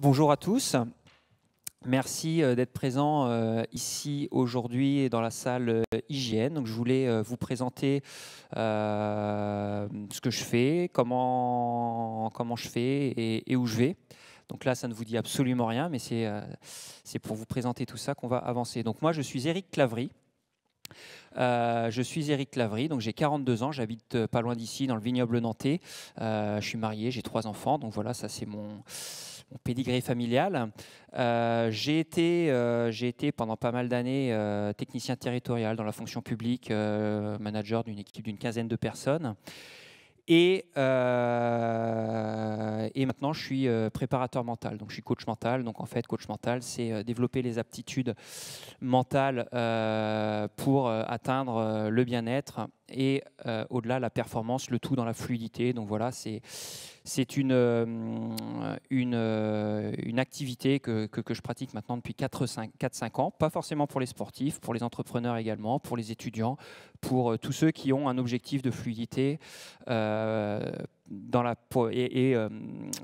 Bonjour à tous. Merci euh, d'être présent euh, ici aujourd'hui dans la salle euh, hygiène. Donc, je voulais vous présenter ce que je fais, comment, comment je fais et, où je vais. Donc là, ça ne vous dit absolument rien, mais c'est pour vous présenter tout ça qu'on va avancer. Donc moi, je suis Eric Clavry. je suis Éric Clavry, donc j'ai 42 ans, j'habite pas loin d'ici, dans le vignoble nantais. je suis marié, j'ai trois enfants, donc voilà, ça c'est mon pédigré familial. Euh, j'ai été, euh, été, pendant pas mal d'années euh, technicien territorial dans la fonction publique, manager d'une équipe d'une quinzaine de personnes. Et, et, maintenant, je suis préparateur mental, donc je suis coach mental. Donc en fait, coach mental, c'est développer les aptitudes mentales pour atteindre le bien-être et euh, au-delà la performance, le tout dans la fluidité. Donc voilà, c'est c'est une, euh, euh, une, activité que, je pratique maintenant depuis 4-5 ans, pas forcément pour les sportifs, pour les entrepreneurs également, pour les étudiants, pour tous ceux qui ont un objectif de fluidité dans la, et, euh,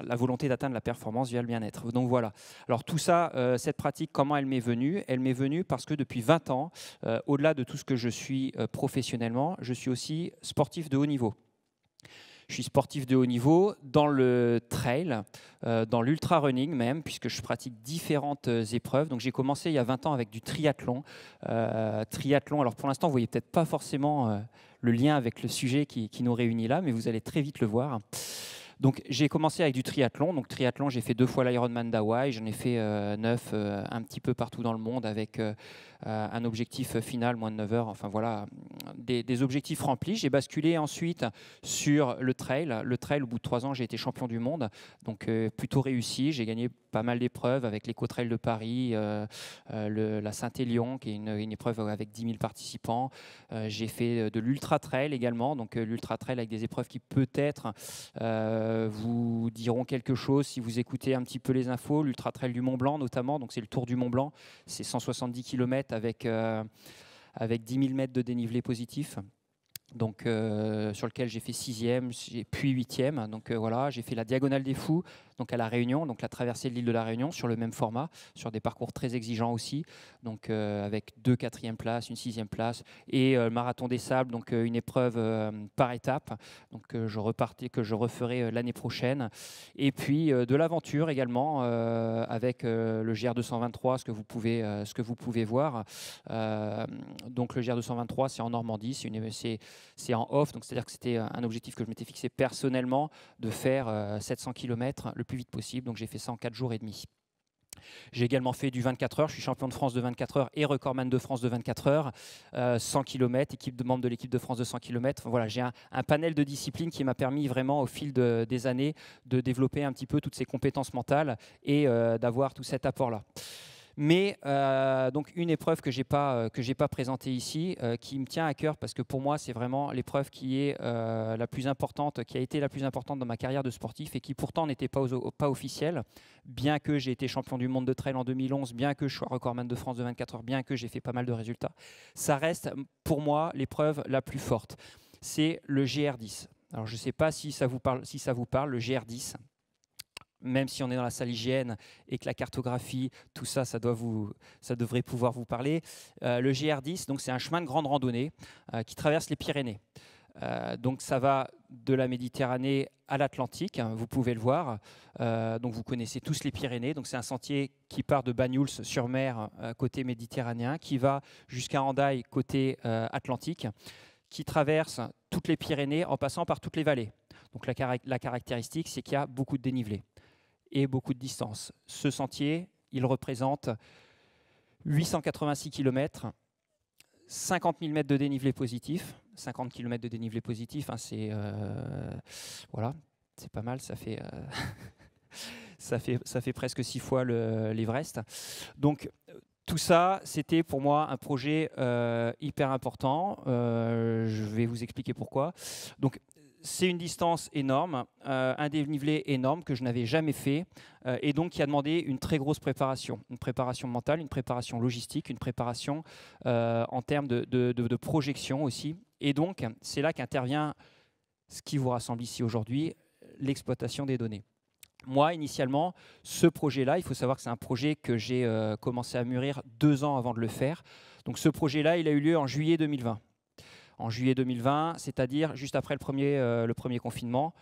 la volonté d'atteindre la performance via le bien-être. Donc voilà. Alors tout ça, euh, cette pratique, comment elle m'est venue Elle m'est venue parce que depuis 20 ans, euh, au-delà de tout ce que je suis professionnellement, je suis aussi sportif de haut niveau. Je suis sportif de haut niveau dans le trail, dans l'ultra running même, puisque je pratique différentes épreuves. Donc j'ai commencé il y a 20 ans avec du triathlon. triathlon, alors pour l'instant, vous voyez peut-être pas forcément le lien avec le sujet qui, nous réunit là, mais vous allez très vite le voir. Donc j'ai commencé avec du triathlon. Donc triathlon, j'ai fait deux fois l'Ironman d'Hawaï, j'en ai fait euh, neuf euh, un petit peu partout dans le monde avec euh, un objectif final moins de 9 heures. Enfin voilà, des objectifs remplis. J'ai basculé ensuite sur le trail. Le trail, au bout de trois ans, j'ai été champion du monde, donc plutôt réussi. J'ai gagné pas mal d'épreuves avec l'éco-trail de Paris, euh, euh, la Saint-Élion, qui est une, épreuve avec 10 000 participants. Euh, j'ai fait de l'ultra-trail également, donc l'ultra-trail avec des épreuves qui peut-être vous diront quelque chose si vous écoutez un petit peu les infos. L'ultra-trail du Mont-Blanc notamment, donc c'est le Tour du Mont-Blanc, c'est 170 km avec avec 10 000 mètres de dénivelé positif. Donc, sur lequel j'ai fait sixième, puis huitième. Donc voilà, j'ai fait la diagonale des fous, donc à La Réunion, donc la traversée de l'île de La Réunion sur le même format, sur des parcours très exigeants aussi, donc euh, avec deux quatrièmes places, une sixième place et euh, le marathon des sables, donc euh, une épreuve par étape, donc je repartais, que je referai l'année prochaine. Et puis de l'aventure également avec le GR223, ce que vous pouvez, ce que vous pouvez voir. donc le GR223, c'est en Normandie, c'est en off, donc c'est-à-dire que c'était un objectif que je m'étais fixé personnellement de faire 700 km le vite possible. Donc j'ai fait ça en quatre jours et demi. J'ai également fait du 24 heures. Je suis champion de France de 24 heures et recordman de France de 24 heures. 100 euh, km, équipe de membres de l'équipe de France de 100 km. voilà, j'ai un, panel de disciplines qui m'a permis vraiment au fil des années de développer un petit peu toutes ces compétences mentales et euh, d'avoir tout cet apport-là. Mais euh, donc une épreuve que je n'ai pas, euh, que présentée ici, euh, qui me tient à cœur parce que pour moi, c'est vraiment l'épreuve qui est la plus importante, qui a été la plus importante dans ma carrière de sportif et qui pourtant n'était pas, pas officielle, bien que j'ai été champion du monde de trail en 2011, bien que je sois recordman de France de 24 heures, bien que j'ai fait pas mal de résultats. Ça reste pour moi l'épreuve la plus forte. C'est le GR10. Alors je ne sais pas si ça vous si ça vous parle le GR10 même si on est dans la salle hygiène et que la cartographie, tout ça, ça, doit vous, ça devrait pouvoir vous parler. Euh, le GR10, donc c'est un chemin de grande randonnée euh, qui traverse les Pyrénées. Euh, donc ça va de la Méditerranée à l'Atlantique, hein, vous pouvez le voir. donc vous connaissez tous les Pyrénées. Donc c'est un sentier qui part de Banyuls sur mer côté méditerranéen, qui va jusqu'à Andaille côté atlantique, qui traverse toutes les Pyrénées en passant par toutes les vallées. Donc la, la caractéristique, c'est qu'il y a beaucoup de dénivelé et beaucoup de distance. Ce sentier, il représente 886 km, 50 000 mètres de dénivelé positif. 50 km de dénivelé positif, hein, c'est euh, voilà, c'est pas mal, ça fait, euh, ça fait, ça fait presque six fois l'Everest. Donc tout ça, c'était pour moi un projet euh, hyper important. je vais vous expliquer pourquoi. Donc c'est une distance énorme, euh, un dénivelé énorme que je n'avais jamais fait, euh, et donc qui a demandé une très grosse préparation, une préparation mentale, une préparation logistique, une préparation euh, en termes de, projection aussi. Et donc, c'est là qu'intervient ce qui vous rassemble ici aujourd'hui, l'exploitation des données. Moi, initialement, ce projet-là, il faut savoir que c'est un projet que j'ai commencé à mûrir deux ans avant de le faire. Donc ce projet-là, il a eu lieu en juillet 2020 en juillet 2020, c'est-à-dire juste après euh, le premier, confinement.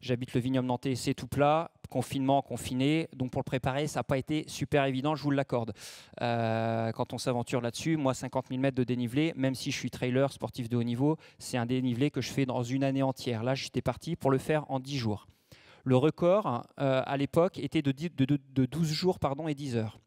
J'habite le vignoble nantais, c'est tout plat, confinement, confiné. Donc pour le préparer, ça n'a pas été super évident, je vous l'accorde. Euh, quand on s'aventure là-dessus, moi 50 000 mètres de dénivelé, même si je suis trailer sportif de haut niveau, c'est un dénivelé que je fais dans une année entière. Là, j'étais parti pour le faire en 10 jours. Le record euh, à l'époque était de, 12 jours et 10 heures.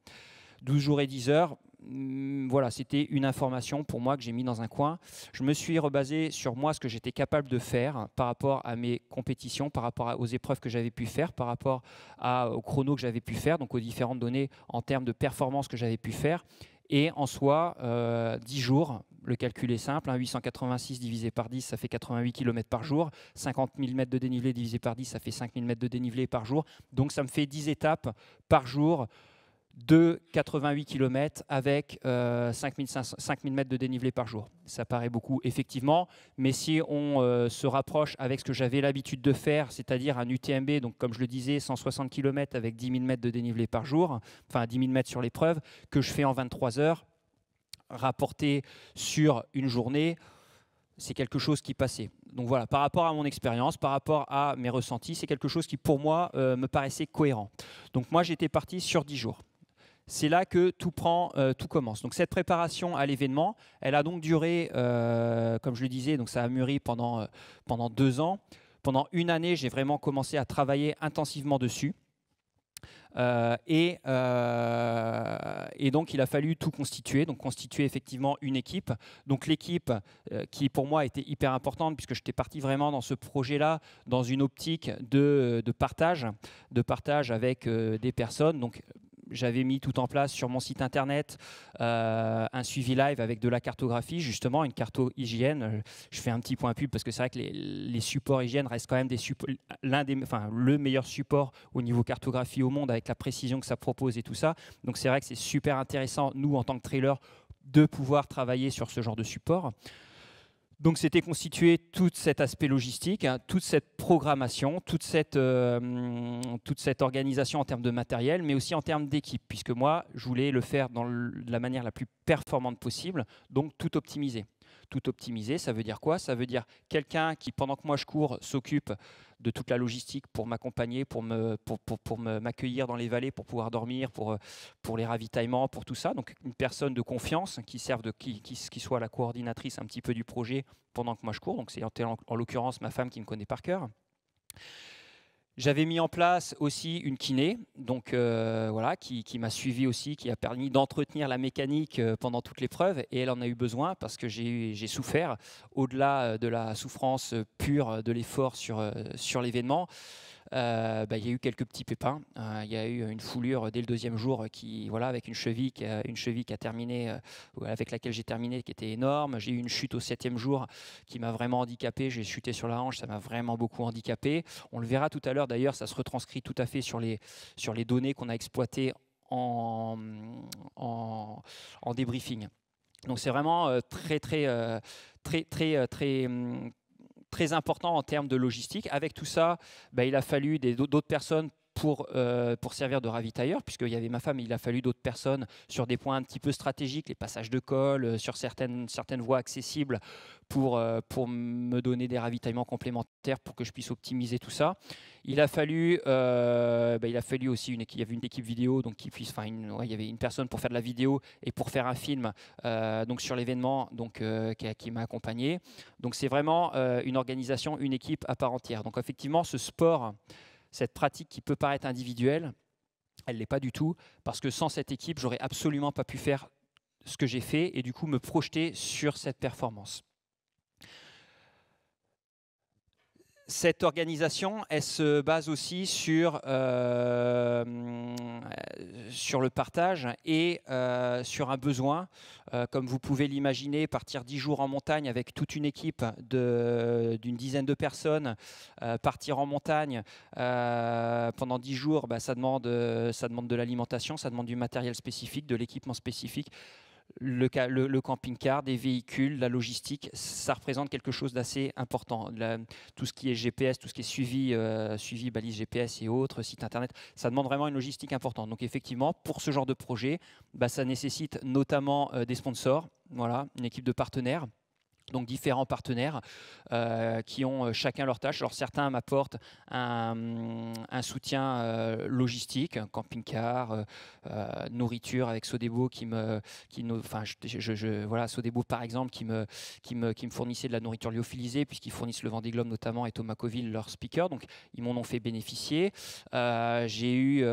12 jours et 10 heures, Hum, voilà, c'était une information pour moi que j'ai mis dans un coin. Je me suis rebasé sur moi ce que j'étais capable de faire par rapport à mes compétitions, par rapport aux épreuves que j'avais pu faire, par rapport à, au chrono que j'avais pu faire, donc aux différentes données en termes de performance que j'avais pu faire. Et en soi, euh, 10 jours, le calcul est simple, 886 hein, divisé par 10, ça fait 88 km par jour, 50 000 mètres de dénivelé divisé par 10, ça fait 5 000 mètres de dénivelé par jour, donc ça me fait 10 étapes par jour de 88 km avec 5 euh, 5000 mètres de dénivelé par jour. Ça paraît beaucoup, effectivement, mais si on euh, se rapproche avec ce que j'avais l'habitude de faire, c'est-à-dire un UTMB, donc comme je le disais, 160 km avec 10 000 mètres de dénivelé par jour, enfin 10 000 mètres sur l'épreuve, que je fais en 23 heures, rapporté sur une journée, c'est quelque chose qui passait. Donc voilà, par rapport à mon expérience, par rapport à mes ressentis, c'est quelque chose qui pour moi euh, me paraissait cohérent. Donc moi j'étais parti sur 10 jours c'est là que tout prend, euh, tout commence. Donc cette préparation à l'événement, elle a donc duré, euh, comme je le disais, donc ça a mûri pendant, euh, pendant deux ans. Pendant une année, j'ai vraiment commencé à travailler intensivement dessus. et, et, donc, il a fallu tout constituer, donc constituer effectivement une équipe. Donc, l'équipe qui, pour moi, était hyper importante, puisque j'étais parti vraiment dans ce projet-là, dans une optique de, de, partage, de partage avec des personnes. Donc, j'avais mis tout en place sur mon site internet euh, un suivi live avec de la cartographie, justement, une carto hygiène. Je fais un petit point pub parce que c'est vrai que les, supports hygiène restent quand même l'un des, le meilleur support au niveau cartographie au monde avec la précision que ça propose et tout ça. Donc c'est vrai que c'est super intéressant, nous, en tant que trailer, de pouvoir travailler sur ce genre de support. Donc c'était constitué tout cet aspect logistique, hein, toute cette programmation, toute cette, euh, toute cette organisation en termes de matériel, mais aussi en termes d'équipe, puisque moi, je voulais le faire dans la manière la plus performante possible, donc tout optimiser tout optimiser. Ça veut dire quoi Ça veut dire quelqu'un qui, pendant que moi je cours, s'occupe de toute la logistique pour m'accompagner, pour me, pour, pour, m'accueillir dans les vallées, pour pouvoir dormir, pour, euh, pour les ravitaillements, pour tout ça. Donc une personne de confiance qui serve de qui, soit la coordinatrice un petit peu du projet pendant que moi je cours. Donc c'est en, en l'occurrence ma femme qui me connaît par cœur. J'avais mis en place aussi une kiné, donc euh, voilà, qui, m'a suivi aussi, qui a permis d'entretenir la mécanique euh, pendant toute l'épreuve. Et elle en a eu besoin parce que j'ai souffert au-delà euh, de la souffrance pure de l'effort sur, sur l'événement. Euh, bah, il y a eu quelques petits pépins. Euh, il y a eu une foulure dès le deuxième jour qui, voilà, avec une cheville, une cheville qui a terminé, euh, avec laquelle j'ai terminé, qui était énorme. J'ai eu une chute au septième jour qui m'a vraiment handicapé. J'ai chuté sur la hanche, ça m'a vraiment beaucoup handicapé. On le verra tout à l'heure. D'ailleurs, ça se retranscrit tout à fait sur les sur les données qu'on a exploitées en, en, en débriefing. Donc c'est vraiment très très très très très hum, très important en termes de logistique. Avec tout ça, bah, il a fallu d'autres personnes pour, euh, pour servir de ravitailleur, puisqu'il y avait ma femme, il a fallu d'autres personnes sur des points un petit peu stratégiques, les passages de col, euh, sur certaines, certaines voies accessibles, pour, euh, pour me donner des ravitaillements complémentaires pour que je puisse optimiser tout ça. Il a fallu, bah, il a fallu aussi une il y avait une équipe vidéo, donc qui puisse, enfin, il y avait une personne pour faire de la vidéo et pour faire un film, donc sur l'événement, donc qui, qui m'a accompagné. Donc c'est vraiment une organisation, une équipe à part entière. Donc effectivement, ce sport cette pratique qui peut paraître individuelle, elle ne l'est pas du tout, parce que sans cette équipe, j'aurais absolument pas pu faire ce que j'ai fait et du coup me projeter sur cette performance. Cette organisation, elle se base aussi sur, euh, sur le partage et euh, sur un besoin. Euh, comme vous pouvez l'imaginer, partir dix jours en montagne avec toute une équipe d'une dizaine de personnes, partir en montagne pendant dix jours, bah, ça, demande, ça demande de l'alimentation, ça demande du matériel spécifique, de l'équipement spécifique le, camping-car, des véhicules, la logistique, ça représente quelque chose d'assez important. tout ce qui est GPS, tout ce qui est suivi, euh, balise GPS et autres, sites internet, ça demande vraiment une logistique importante. Donc effectivement, pour ce genre de projet, bah, ça nécessite notamment euh, des sponsors, voilà, une équipe de partenaires donc différents partenaires euh, qui ont euh, chacun leur tâche. Alors certains m'apportent un, mm, soutien euh, logistique, camping-car, nourriture avec Sodebo qui me, qui enfin je, voilà Sodebo par exemple qui me, qui me, qui me fournissait de la nourriture lyophilisée puisqu'ils fournissent le Vendée Globe notamment et Tomacoville leur speaker, donc ils m'en ont fait bénéficier. J'ai eu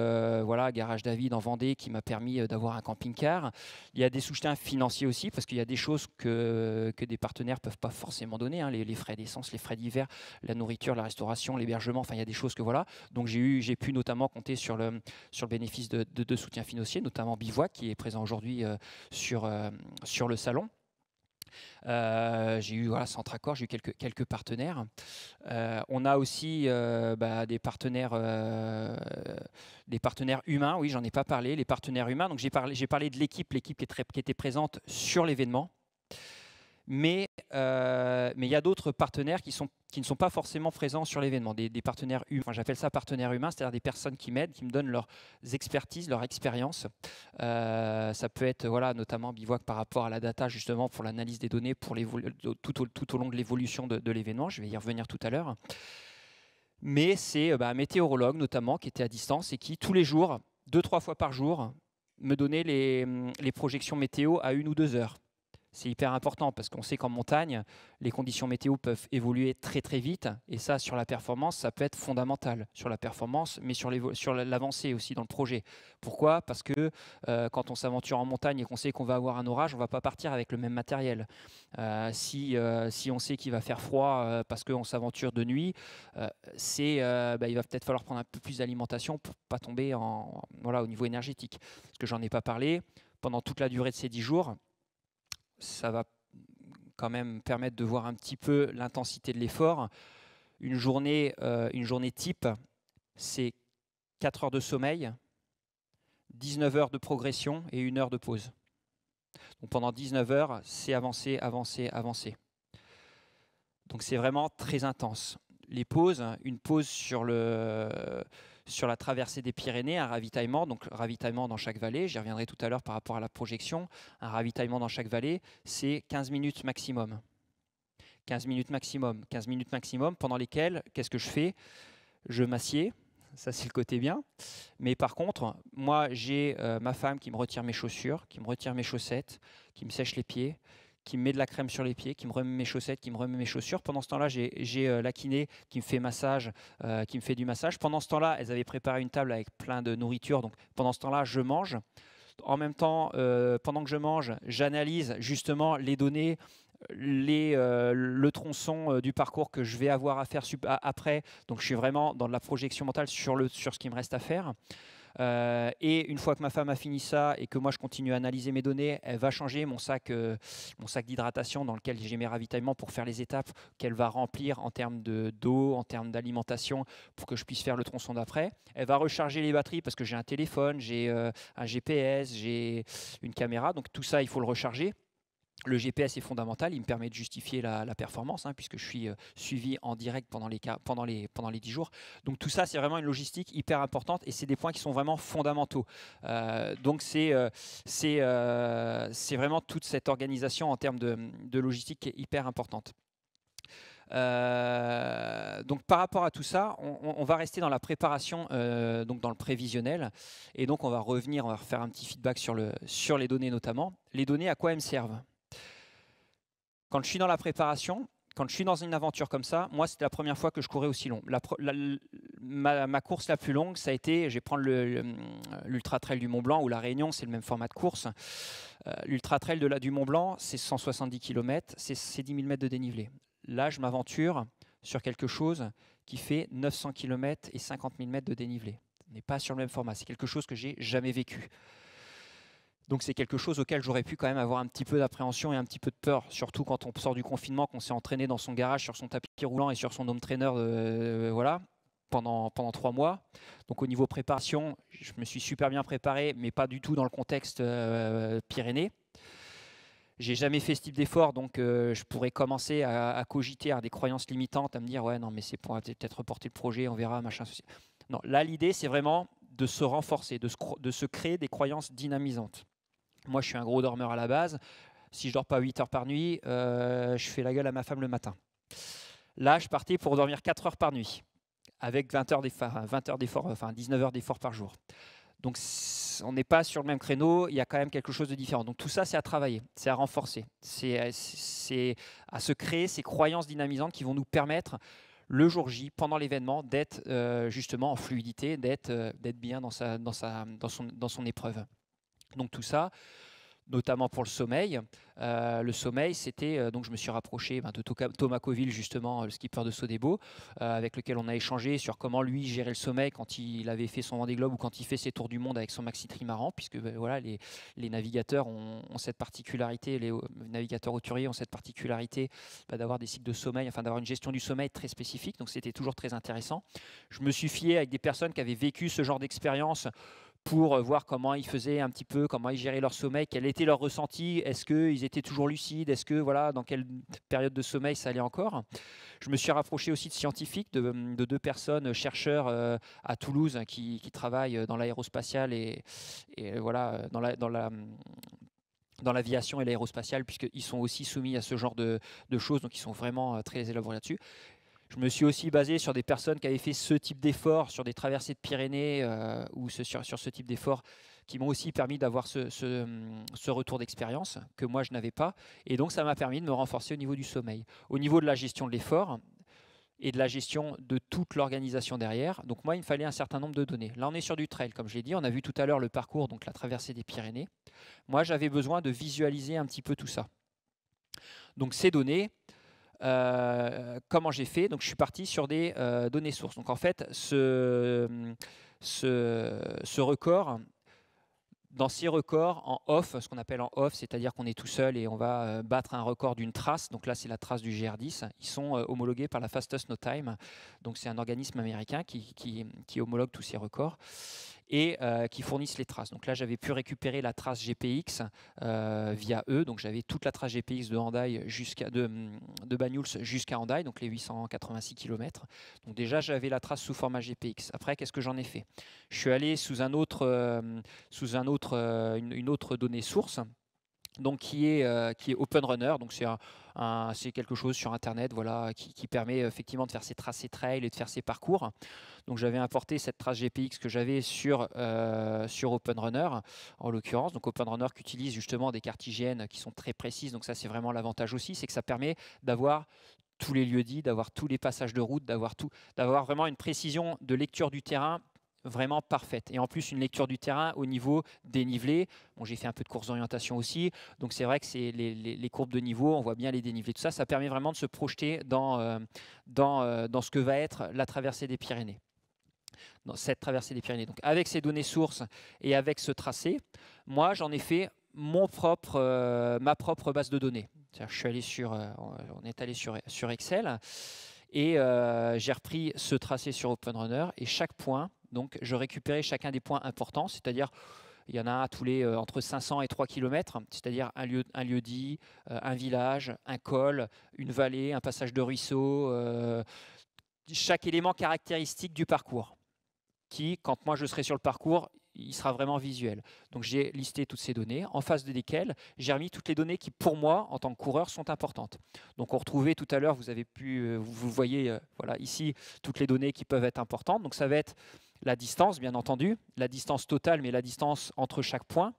voilà Garage David en Vendée qui m'a permis d'avoir un camping-car. Il y a des soutiens financiers aussi parce qu'il y a des choses que des partenaires ne peuvent pas forcément donner, hein, les, frais d'essence, les frais d'hiver, la nourriture, la restauration, l'hébergement, enfin il y a des choses que voilà. Donc j'ai eu, j'ai pu notamment compter sur le sur le bénéfice de, soutien financier, notamment Bivouac qui est présent aujourd'hui euh, sur euh, sur le salon. Euh, j'ai eu voilà, Centre Accord, j'ai eu quelques, quelques partenaires. on a aussi bah, des, partenaires, des partenaires humains, oui, j'en ai pas parlé, les partenaires humains. Donc j'ai parlé, parlé de l'équipe, l'équipe qui était présente sur l'événement. Euh, mais il y a d'autres partenaires qui ne sont pas forcément présents sur l'événement, des, partenaires humains. J'appelle ça partenaires humains, c'est-à-dire des personnes qui m'aident, qui me donnent leurs expertises, leur expérience. Euh, ça peut être notamment bivouac par rapport à la data justement pour l'analyse des données pour tout au, long de l'évolution de, l'événement. Je vais y revenir tout à l'heure. Mais c'est bah, un météorologue notamment qui était à distance et qui tous les jours, deux trois fois par jour, me donnait les projections météo à une ou deux heures c'est hyper important parce qu'on sait qu'en montagne, les conditions météo peuvent évoluer très très vite et ça, sur la performance, ça peut être fondamental sur la performance, mais sur l'avancée aussi dans le projet. Pourquoi Parce que euh, quand on s'aventure en montagne et qu'on sait qu'on va avoir un orage, on va pas partir avec le même matériel. Euh, si, euh, si on sait qu'il va faire froid parce qu'on s'aventure de nuit, c'est bah, il va peut-être falloir prendre un peu plus d'alimentation pour pas tomber au niveau énergétique. Parce que j'en ai pas parlé pendant toute la durée de ces 10 jours, ça va quand même permettre de voir un petit peu l'intensité de l'effort. Une journée, euh, une journée type, c'est 4 heures de sommeil, 19 heures de progression et une heure de pause. Donc pendant 19 heures, c'est avancer, avancer, avancer. Donc c'est vraiment très intense. Les pauses, une pause sur le sur la traversée des Pyrénées, un ravitaillement, donc ravitaillement dans chaque vallée, j'y reviendrai tout à l'heure par rapport à la projection, un ravitaillement dans chaque vallée, c'est 15 minutes maximum. 15 minutes maximum, 15 minutes maximum, pendant lesquelles, qu'est-ce que je fais Je m'assieds, ça c'est le côté bien. Mais par contre, moi j'ai euh, ma femme qui me retire mes chaussures, qui me retire mes chaussettes, qui me sèche les pieds, qui me met de la crème sur les pieds, qui me remet mes chaussettes, qui me remet mes chaussures. Pendant ce temps-là, j'ai euh, la kiné qui me fait massage, euh, qui me fait du massage. Pendant ce temps-là, elles avaient préparé une table avec plein de nourriture. Donc pendant ce temps-là, je mange. En même temps, euh, pendant que je mange, j'analyse justement les données, les, le tronçon du parcours que je vais avoir à faire après. Donc je suis vraiment dans la projection mentale sur, le, sur ce qui me reste à faire. Euh, et une fois que ma femme a fini ça et que moi je continue à analyser mes données, elle va changer mon sac, euh, mon sac d'hydratation dans lequel j'ai mes ravitaillements pour faire les étapes qu'elle va remplir en termes d'eau, en termes d'alimentation, pour que je puisse faire le tronçon d'après. Elle va recharger les batteries parce que j'ai un téléphone, j'ai euh, un GPS, j'ai une caméra, donc tout ça il faut le recharger le GPS est fondamental, il me permet de justifier la, performance, hein, puisque je suis euh, suivi en direct pendant les, pendant, les, pendant les 10 jours. Donc tout ça, c'est vraiment une logistique hyper importante, et c'est des points qui sont vraiment fondamentaux. Euh, donc c'est euh, c'est vraiment toute cette organisation en termes de, logistique qui est hyper importante. donc par rapport à tout ça, on, va rester dans la préparation, donc dans le prévisionnel, et donc on va revenir, on va refaire un petit feedback sur, le, sur les données notamment. Les données, à quoi elles me servent quand je suis dans la préparation, quand je suis dans une aventure comme ça, moi, c'était la première fois que je courais aussi long. ma, course la plus longue, ça a été, je vais prendre euh, l'Ultra Trail du Mont Blanc ou la Réunion, c'est le même format de course. Euh, L'Ultra Trail de la, du Mont Blanc, c'est 170 km, c'est 10 000 mètres de dénivelé. Là, je m'aventure sur quelque chose qui fait 900 km et 50 000 mètres de dénivelé. Ce n'est pas sur le même format. C'est quelque chose que j'ai jamais vécu. Donc c'est quelque chose auquel j'aurais pu quand même avoir un petit peu d'appréhension et un petit peu de peur, surtout quand on sort du confinement, qu'on s'est entraîné dans son garage, sur son tapis roulant et sur son home trainer, euh, euh, voilà, pendant, pendant trois mois. Donc au niveau préparation, je me suis super bien préparé, mais pas du tout dans le contexte euh, Pyrénées. Je J'ai jamais fait ce type d'effort, donc je pourrais commencer à, cogiter à des croyances limitantes, à me dire ouais non mais c'est pour peut-être reporter le projet, on verra machin. Non, là l'idée c'est vraiment de se renforcer, de de se créer des croyances dynamisantes. Moi, je suis un gros dormeur à la base. Si je dors pas 8 heures par nuit, euh, je fais la gueule à ma femme le matin. Là, je partais pour dormir 4 heures par nuit, avec 20 heures d'effort, enfin 19 heures d'effort par jour. Donc, on n'est pas sur le même créneau, il y a quand même quelque chose de différent. Donc, tout ça, c'est à travailler, c'est à renforcer, c'est euh, à se créer ces croyances dynamisantes qui vont nous permettre le jour J, pendant l'événement, d'être euh, justement en fluidité, d'être bien dans, sa, dans, sa, dans, son, dans son épreuve. Donc tout ça, notamment pour le sommeil. Euh, le sommeil, c'était euh, donc je me suis rapproché ben, de Thomas Coville justement, le skipper de Sodebo, euh, avec lequel on a échangé sur comment lui gérait le sommeil quand il avait fait son Vendée Globe ou quand il fait ses tours du monde avec son maxi trimaran, puisque ben, voilà les, navigateurs ont, cette particularité, les navigateurs hauturiers ont cette particularité ben, d'avoir des cycles de sommeil, enfin d'avoir une gestion du sommeil très spécifique. Donc c'était toujours très intéressant. Je me suis fié avec des personnes qui avaient vécu ce genre d'expérience pour voir comment ils faisaient un petit peu, comment ils géraient leur sommeil, quel était leur ressenti, est-ce qu'ils étaient toujours lucides, est-ce que voilà, dans quelle période de sommeil ça allait encore. Je me suis rapproché aussi de scientifiques, de, deux personnes chercheurs euh, à Toulouse hein, qui, travaillent dans l'aérospatial et, euh, voilà euh, dans la, dans la dans l'aviation et l'aérospatiale, puisqu'ils sont aussi soumis à ce genre de, de, choses, donc ils sont vraiment très élaborés là-dessus. Je me suis aussi basé sur des personnes qui avaient fait ce type d'effort, sur des traversées de Pyrénées euh, ou sur, ce type d'effort, qui m'ont aussi permis d'avoir ce, hum, ce, retour d'expérience que moi je n'avais pas. Et donc ça m'a permis de me renforcer au niveau du sommeil. Au niveau de la gestion de l'effort et de la gestion de toute l'organisation derrière, donc moi il me fallait un certain nombre de données. Là on est sur du trail, comme je l'ai dit, on a vu tout à l'heure le parcours, donc la traversée des Pyrénées. Moi j'avais besoin de visualiser un petit peu tout ça. Donc ces données, euh, comment j'ai fait Donc je suis parti sur des euh, données sources. Donc en fait, ce, ce, ce record, dans ces records en off, ce qu'on appelle en off, c'est-à-dire qu'on est tout seul et on va euh, battre un record d'une trace. Donc là, c'est la trace du GR10. Ils sont homologués par la Fastest No Time. Donc c'est un organisme américain qui, qui homologue tous ces records et euh, qui fournissent les traces. Donc là, j'avais pu récupérer la trace GPX euh, via eux. Donc j'avais toute la trace GPX de Handaï jusqu'à de, de Banyuls jusqu'à Handaï, donc les 886 km. Donc déjà, j'avais la trace sous format GPX. Après, qu'est-ce que j'en ai fait Je suis allé sous un autre, euh, sous un autre, une, autre donnée source donc qui est, euh, qui est Open Runner, donc c'est un, quelque chose sur internet voilà, qui, permet euh, effectivement de faire ses tracés trails et de faire ses parcours. Donc j'avais importé cette trace GPX que j'avais sur, euh, sur Open Runner en l'occurrence, donc Open Runner qui utilise justement des cartes qui sont très précises, donc ça c'est vraiment l'avantage aussi, c'est que ça permet d'avoir tous les lieux dits, d'avoir tous les passages de route, d'avoir d'avoir vraiment une précision de lecture du terrain vraiment parfaite. Et en plus, une lecture du terrain au niveau dénivelé. Bon, j'ai fait un peu de course d'orientation aussi, donc c'est vrai que c'est les, courbes de niveau, on voit bien les dénivelés, tout ça, ça permet vraiment de se projeter dans, euh, dans, euh, dans ce que va être la traversée des Pyrénées dans cette traversée des Pyrénées. Donc avec ces données sources et avec ce tracé, moi j'en ai fait mon propre, euh, ma propre base de données. Je suis allé sur, on est allé sur, sur Excel et j'ai repris ce tracé sur OpenRunner et chaque point donc je récupérais chacun des points importants, c'est-à-dire il y en a tous les euh, entre 500 et 3 km, c'est-à-dire un lieu, un lieu dit, euh, un village, un col, une vallée, un passage de ruisseau, euh, chaque élément caractéristique du parcours, qui, quand moi je serai sur le parcours, il sera vraiment visuel. Donc j'ai listé toutes ces données, en face desquelles j'ai remis toutes les données qui, pour moi, en tant que coureur, sont importantes. Donc on retrouvait tout à l'heure, vous avez pu, vous voyez voilà, ici, toutes les données qui peuvent être importantes. Donc ça va être la distance, bien entendu, la distance totale, mais la distance entre chaque point.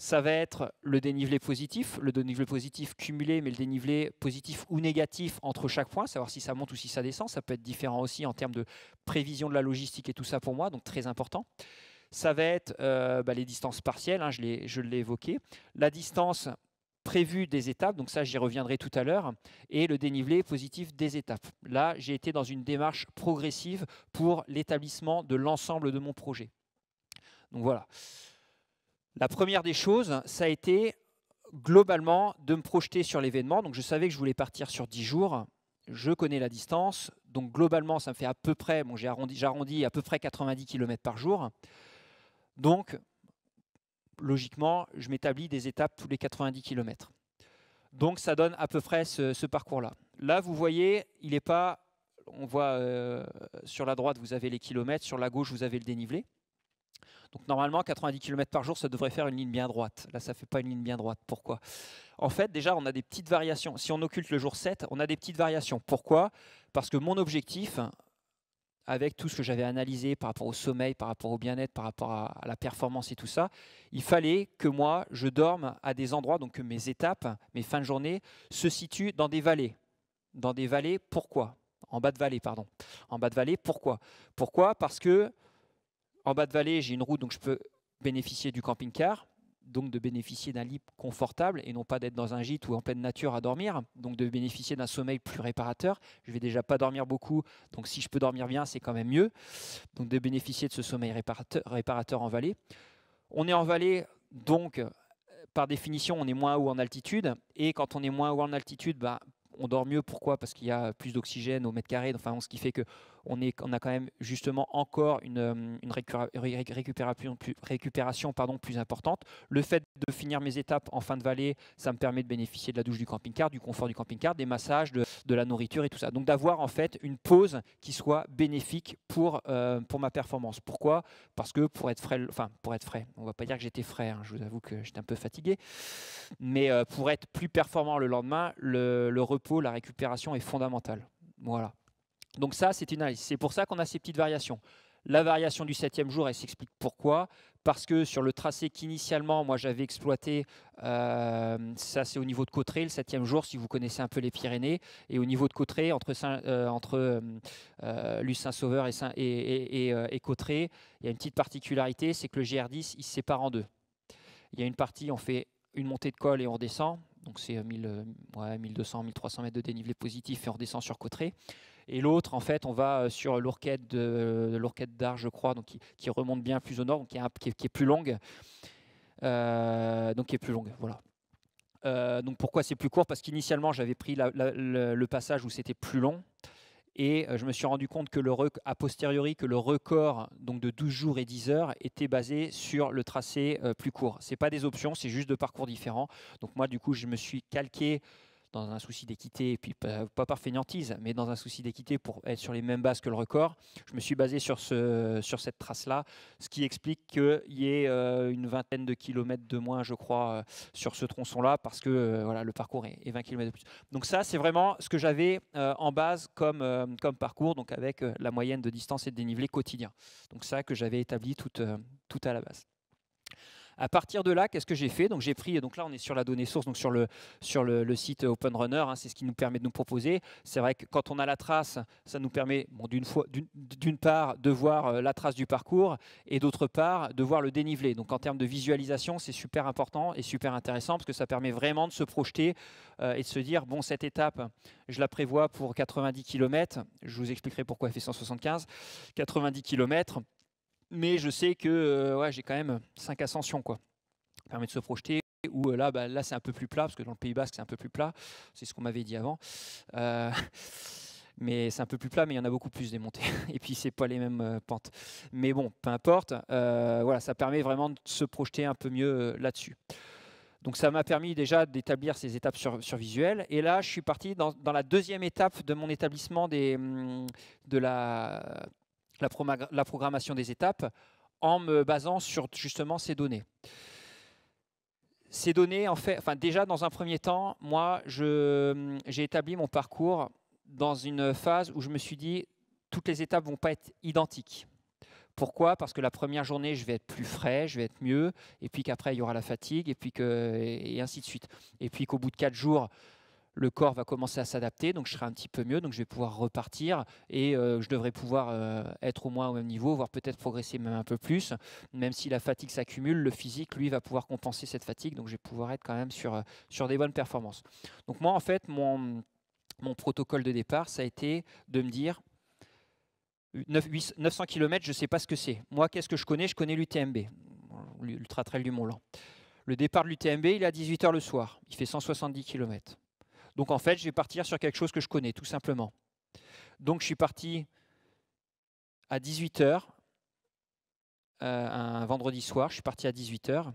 Ça va être le dénivelé positif, le dénivelé positif cumulé, mais le dénivelé positif ou négatif entre chaque point, savoir si ça monte ou si ça descend. Ça peut être différent aussi en termes de prévision de la logistique et tout ça pour moi, donc très important. Ça va être euh, bah, les distances partielles, hein, je l'ai évoqué. La distance prévu des étapes, donc ça j'y reviendrai tout à l'heure, et le dénivelé positif des étapes. Là, j'ai été dans une démarche progressive pour l'établissement de l'ensemble de mon projet. Donc voilà. La première des choses, ça a été globalement de me projeter sur l'événement. Donc je savais que je voulais partir sur 10 jours. Je connais la distance. Donc globalement, ça me fait à peu près, bon, j'ai arrondi, à peu près 90 km par jour. Donc logiquement, je m'établis des étapes tous les 90 km. Donc ça donne à peu près ce, parcours-là. Là, vous voyez, il n'est pas... On voit euh, sur la droite, vous avez les kilomètres, sur la gauche, vous avez le dénivelé. Donc normalement, 90 km par jour, ça devrait faire une ligne bien droite. Là, ça ne fait pas une ligne bien droite. Pourquoi En fait, déjà, on a des petites variations. Si on occulte le jour 7, on a des petites variations. Pourquoi Parce que mon objectif, avec tout ce que j'avais analysé par rapport au sommeil, par rapport au bien-être, par rapport à, la performance et tout ça, il fallait que moi, je dorme à des endroits, donc que mes étapes, mes fins de journée, se situent dans des vallées. Dans des vallées, pourquoi En bas de vallée, pardon. En bas de vallée, pourquoi Pourquoi Parce que en bas de vallée, j'ai une route, donc je peux bénéficier du camping-car donc de bénéficier d'un lit confortable et non pas d'être dans un gîte ou en pleine nature à dormir, donc de bénéficier d'un sommeil plus réparateur. Je vais déjà pas dormir beaucoup, donc si je peux dormir bien, c'est quand même mieux. Donc de bénéficier de ce sommeil réparateur, réparateur en vallée. On est en vallée, donc euh, par définition, on est moins haut en altitude, et quand on est moins haut en altitude, bah, on dort mieux. Pourquoi Parce qu'il y a plus d'oxygène au mètre carré, enfin, ce qui fait que on, est, a quand même justement encore une, euh, récupération, plus, récupération pardon, plus importante. Le fait de finir mes étapes en fin de vallée, ça me permet de bénéficier de la douche du camping-car, du confort du camping-car, des massages, de, la nourriture et tout ça. Donc d'avoir en fait une pause qui soit bénéfique pour, euh, ma performance. Pourquoi Parce que pour être frais, enfin pour être frais, on va pas dire que j'étais frais, hein, je vous avoue que j'étais un peu fatigué, mais euh, pour être plus performant le lendemain, le repos, la récupération est fondamentale. Voilà. Donc ça, c'est une analyse. C'est pour ça qu'on a ces petites variations. La variation du septième jour, elle s'explique pourquoi. Parce que sur le tracé qu'initialement, moi, j'avais exploité, euh, ça c'est au niveau de Cotteray, le septième jour, si vous connaissez un peu les Pyrénées. Et au niveau de Cotteray, entre, Saint, euh, euh, sauveur et, Saint, il y a une petite particularité, c'est que le GR10, il se sépare en deux. Il y a une partie, on fait une montée de col et on redescend. Donc c'est 1200, 1300 mètres de dénivelé positif et on redescend sur Cotteray. Et l'autre, en fait, on va euh, sur l'Ourquette d'art je crois, donc qui, remonte bien plus au nord, donc qui, est, plus longue. Euh, donc qui est plus longue, voilà. Euh, donc pourquoi c'est plus court Parce qu'initialement, j'avais pris le, passage où c'était plus long. Et je me suis rendu compte que le a posteriori que le record donc de 12 jours et 10 heures était basé sur le tracé plus court. C'est pas des options, c'est juste deux parcours différents. Donc moi du coup, je me suis calqué dans un souci d'équité, et puis pas, par fainéantise, mais dans un souci d'équité pour être sur les mêmes bases que le record, je me suis basé sur, ce, sur cette trace-là, ce qui explique qu'il y ait euh, une vingtaine de kilomètres de moins, je crois, euh, sur ce tronçon-là, parce que euh, voilà, le parcours est, 20 km de plus. Donc ça, c'est vraiment ce que j'avais en base comme, comme parcours, donc avec la moyenne de distance et de dénivelé quotidien. Donc ça que j'avais établi tout à la base. À partir de là, qu'est-ce que j'ai fait Donc j'ai pris, donc là on est sur la donnée source, donc sur le, sur le, site Open Runner, hein, c'est ce qui nous permet de nous proposer. C'est vrai que quand on a la trace, ça nous permet d'une part de voir euh, la trace du parcours et d'autre part de voir le dénivelé. Donc en termes de visualisation, c'est super important et super intéressant parce que ça permet vraiment de se projeter euh, et de se dire, bon, cette étape, je la prévois pour 90 km, je vous expliquerai pourquoi elle fait 175, 90 km mais je sais que euh, j'ai quand même cinq ascensions. Quoi. Ça permet de se projeter Ou euh, là, bah, là c'est un peu plus plat, parce que dans le Pays Basque, c'est un peu plus plat. C'est ce qu'on m'avait dit avant. Euh, mais c'est un peu plus plat, mais il y en a beaucoup plus des montées. Et puis, c'est pas les mêmes pentes. Mais bon, peu importe. voilà, ça permet vraiment de se projeter un peu mieux là-dessus. Donc, ça m'a permis déjà d'établir ces étapes sur, visuel. Et là, je suis parti dans, la deuxième étape de mon établissement hum, de la la, programmation des étapes en me basant sur justement ces données. Ces données, en fait, enfin déjà dans un premier temps, moi, j'ai établi mon parcours dans une phase où je me suis dit toutes les étapes vont pas être identiques. Pourquoi Parce que la première journée, je vais être plus frais, je vais être mieux, et puis qu'après, il y aura la fatigue, et puis que, et ainsi de suite. Et puis qu'au bout de quatre jours, le corps va commencer à s'adapter, donc je serai un petit peu mieux, donc je vais pouvoir repartir et euh, je devrais pouvoir euh, être au moins au même niveau, voire peut-être progresser même un peu plus. Même si la fatigue s'accumule, le physique, lui, va pouvoir compenser cette fatigue, donc je vais pouvoir être quand même sur, euh, sur des bonnes performances. Donc moi, en fait, mon, mon protocole de départ, ça a été de me dire, 900 km, je ne sais pas ce que c'est. Moi, qu'est-ce que je connais Je connais l'UTMB, l'Ultra Trail du Mont-Blanc. Le départ de l'UTMB, il est à 18h le soir. Il fait 170 km. Donc en fait, je vais partir sur quelque chose que je connais, tout simplement. Donc je suis parti à 18h, euh, un vendredi soir, je suis parti à 18h, euh,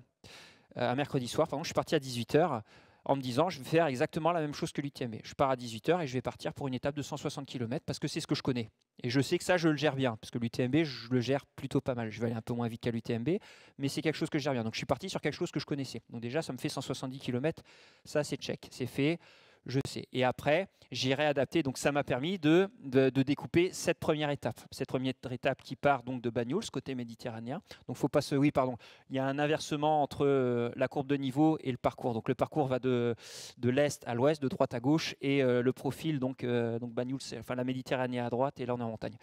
un mercredi soir, pardon, je suis parti à 18h en me disant je vais faire exactement la même chose que l'UTMB. Je pars à 18h et je vais partir pour une étape de 160 km parce que c'est ce que je connais. Et je sais que ça, je le gère bien, parce que l'UTMB, je le gère plutôt pas mal. Je vais aller un peu moins vite qu'à l'UTMB, mais c'est quelque chose que je gère bien. Donc je suis parti sur quelque chose que je connaissais. Donc déjà, ça me fait 170 km, ça c'est check, c'est fait je sais. Et après, j'ai adapter. Donc, ça m'a permis de, de, découper cette première étape. Cette première étape qui part donc de Bagnols, côté méditerranéen. Donc, faut pas se. Oui, pardon. Il y a un inversement entre euh, la courbe de niveau et le parcours. Donc, le parcours va de, de l'est à l'ouest, de droite à gauche, et euh, le profil, donc, euh, donc Bagnols, enfin la Méditerranée à droite, et là, on est en montagne.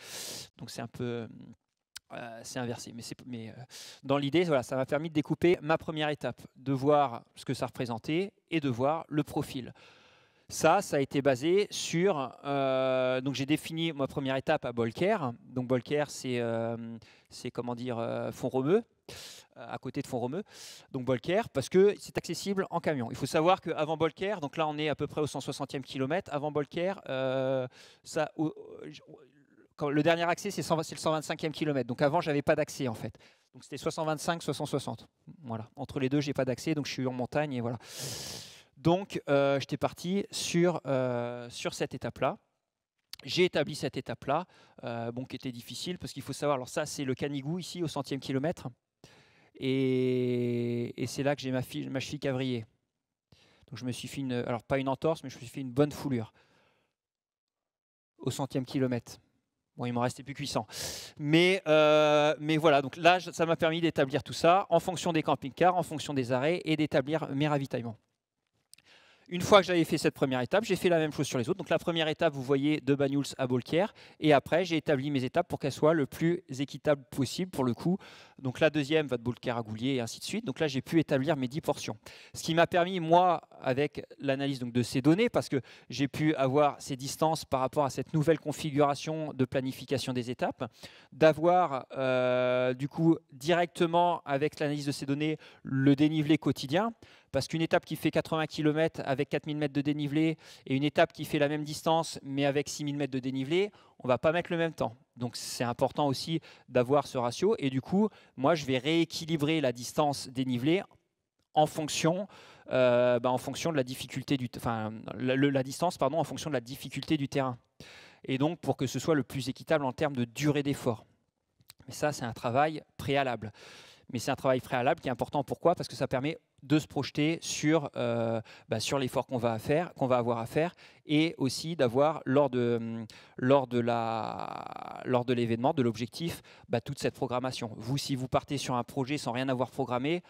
Donc, c'est un peu. Euh, c'est inversé. Mais, mais dans l'idée, voilà, ça m'a permis de découper ma première étape, de voir ce que ça représentait et de voir le profil. Ça, ça a été basé sur. Euh, donc j'ai défini ma première étape à Bolker. Donc Bolker, c'est euh, C'est comment dire euh, fond à côté de fond romeux. Donc Bolker, parce que c'est accessible en camion. Il faut savoir qu'avant Bolker, donc là on est à peu près au 160e kilomètre, avant Bolker, ça. le dernier accès, c'est le 125e kilomètre. Donc avant, j'avais pas d'accès en fait. Donc c'était 625, 660. Voilà. Entre les deux, j'ai pas d'accès, donc je suis en montagne et voilà. Donc, euh, j'étais parti euh, sur, cette étape-là. J'ai établi cette étape-là, euh, bon, qui était difficile, parce qu'il faut savoir, alors ça, c'est le Canigou, ici, au centième kilomètre. Et, c'est là que j'ai ma, ma, cheville cavrier. Donc, je me suis fait une, alors pas une entorse, mais je me suis fait une bonne foulure. Au centième kilomètre. Bon, il m'en restait plus puissant. Mais, mais voilà, donc là, ça m'a permis d'établir tout ça en fonction des camping-cars, en fonction des arrêts et d'établir mes ravitaillements. Une fois que j'avais fait cette première étape, j'ai fait la même chose sur les autres. Donc la première étape, vous voyez, de Banyuls à Bolquière. Et après, j'ai établi mes étapes pour qu'elles soient le plus équitables possible pour le coup. Donc la deuxième va de Bolquière à Goulier et ainsi de suite. Donc là, j'ai pu établir mes 10 portions. Ce qui m'a permis, moi, avec l'analyse de ces données, parce que j'ai pu avoir ces distances par rapport à cette nouvelle configuration de planification des étapes, d'avoir euh, du coup directement avec l'analyse de ces données le dénivelé quotidien parce qu'une étape qui fait 80 km avec 4000 mètres de dénivelé et une étape qui fait la même distance mais avec 6000 mètres de dénivelé, on va pas mettre le même temps. Donc c'est important aussi d'avoir ce ratio. Et du coup, moi, je vais rééquilibrer la distance dénivelée en fonction, euh, bah, en fonction de la difficulté du, enfin, distance, pardon, en fonction de la difficulté du terrain. Et donc pour que ce soit le plus équitable en termes de durée d'effort. Mais ça, c'est un travail préalable. Mais c'est un travail préalable qui est important. Pourquoi Parce que ça permet de se projeter sur, euh, bah, sur l'effort qu'on va, faire, qu'on va avoir à faire et aussi d'avoir lors de, hum, lors de, la, lors de l'événement, de l'objectif, bah, toute cette programmation. Vous, si vous partez sur un projet sans rien avoir programmé,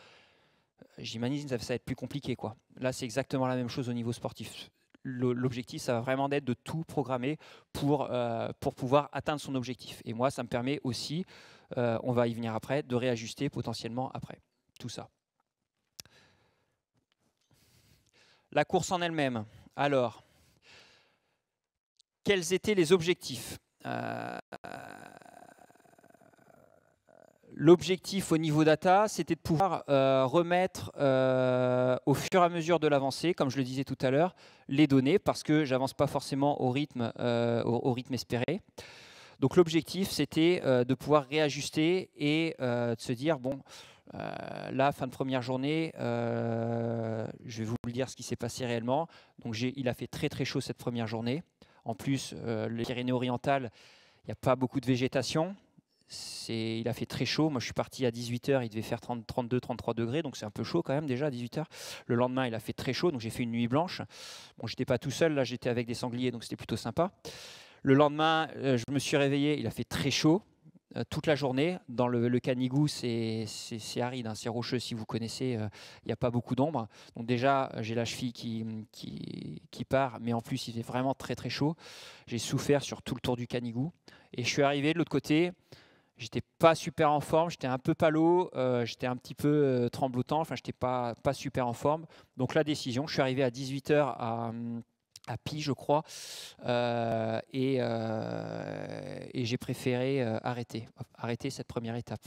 j'imagine que ça, va être plus compliqué. Quoi. Là, c'est exactement la même chose au niveau sportif. L'objectif, ça va vraiment être de tout programmer pour, euh, pour pouvoir atteindre son objectif. Et moi, ça me permet aussi, euh, on va y venir après, de réajuster potentiellement après. Tout ça. la course en elle-même. Alors, quels étaient les objectifs euh, L'objectif au niveau data, c'était de pouvoir euh, remettre euh, au fur et à mesure de l'avancée, comme je le disais tout à l'heure, les données, parce que j'avance pas forcément au rythme, au, rythme espéré. Donc l'objectif, c'était de pouvoir réajuster et de se dire, bon, euh, là, fin de première journée, euh, je vais vous dire ce qui s'est passé réellement. Donc, il a fait très très chaud cette première journée. En plus, euh, le les Pyrénées-Orientales, il n'y a pas beaucoup de végétation. Il a fait très chaud. Moi, je suis parti à 18h, il devait faire 32, 33 degrés, donc c'est un peu chaud quand même déjà à 18h. Le lendemain, il a fait très chaud, donc j'ai fait une nuit blanche. Bon, j'étais pas tout seul, là, j'étais avec des sangliers, donc c'était plutôt sympa. Le lendemain, je me suis réveillé, il a fait très chaud. Euh, toute la journée. Dans le, Canigou, c'est aride, hein, c'est rocheux. Si vous connaissez, il euh, n'y a pas beaucoup d'ombre. Donc déjà, j'ai la cheville qui, qui, part, mais en plus, il fait vraiment très très chaud. J'ai souffert sur tout le tour du Canigou. Et je suis arrivé de l'autre côté. J'étais pas super en forme, j'étais un peu palo, euh, j'étais un petit peu tremblotant, enfin j'étais pas, pas super en forme. Donc la décision, je suis arrivé à 18h à, Pi, je crois, euh, euh, et, j'ai préféré euh, arrêter, arrêter cette première étape.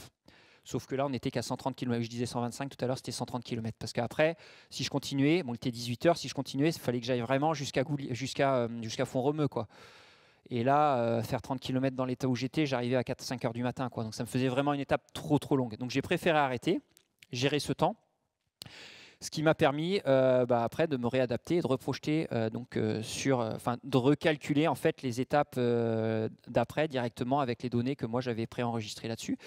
Sauf que là, on n'était qu'à 130 km. Je disais 125 tout à l'heure, c'était 130 km. Parce qu'après, si je continuais, bon, il était 18h, si je continuais, il fallait que j'aille vraiment jusqu'à jusqu'à jusqu'à Font-Romeu. Et là, faire 30 km dans l'état où j'étais, j'arrivais à 4-5 heures du matin. Quoi. Donc ça me faisait vraiment une étape trop trop longue. Donc j'ai préféré arrêter, gérer ce temps ce qui m'a permis euh, bah, après de me réadapter et de reprojeter euh, donc euh, sur, enfin de recalculer en fait les étapes d'après directement avec les données que moi j'avais préenregistrées là-dessus.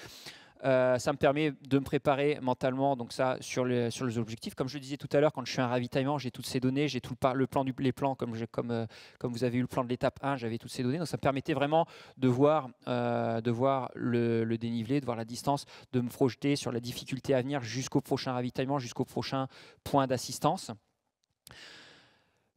Euh, ça me permet de me préparer mentalement donc ça, sur, les, sur les objectifs. Comme je le disais tout à l'heure, quand je suis un ravitaillement, j'ai toutes ces données, j'ai tout le, le plan les plans, comme, comme, euh, comme vous avez eu le plan de l'étape 1, j'avais toutes ces données. Donc ça me permettait vraiment de voir, euh, de voir le, dénivelé, de voir la distance, de me projeter sur la difficulté à venir jusqu'au prochain ravitaillement, jusqu'au prochain point d'assistance.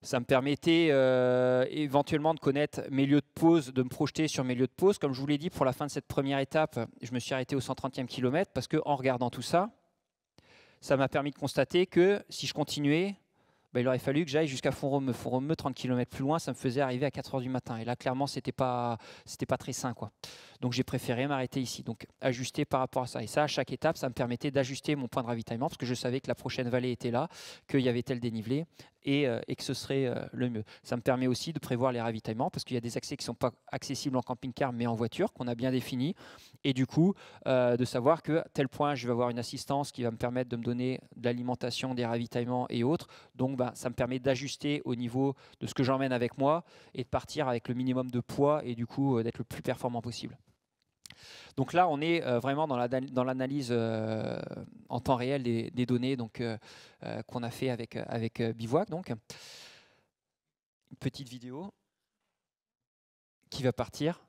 Ça me permettait euh, éventuellement de connaître mes lieux de pause, de me projeter sur mes lieux de pause. Comme je vous l'ai dit, pour la fin de cette première étape, je me suis arrêté au 130e kilomètre parce qu'en regardant tout ça, ça m'a permis de constater que si je continuais, bah, il aurait fallu que j'aille jusqu'à Font-Romeu. Font-Romeu, 30 km plus loin, ça me faisait arriver à 4 h du matin. Et là, clairement, ce n'était pas, pas très sain. Quoi. Donc j'ai préféré m'arrêter ici. Donc ajuster par rapport à ça. Et ça, à chaque étape, ça me permettait d'ajuster mon point de ravitaillement parce que je savais que la prochaine vallée était là, qu'il y avait tel dénivelé, euh, et, que ce serait euh, le mieux. Ça me permet aussi de prévoir les ravitaillements parce qu'il y a des accès qui ne sont pas accessibles en camping-car mais en voiture qu'on a bien défini. et du coup euh, de savoir que à tel point je vais avoir une assistance qui va me permettre de me donner de l'alimentation, des ravitaillements et autres. Donc ben, ça me permet d'ajuster au niveau de ce que j'emmène avec moi et de partir avec le minimum de poids et du coup d'être le plus performant possible. Donc là, on est euh, vraiment dans l'analyse euh, en temps réel des, données euh, qu'on a fait avec, avec Bivouac. Donc. Une petite vidéo qui va partir.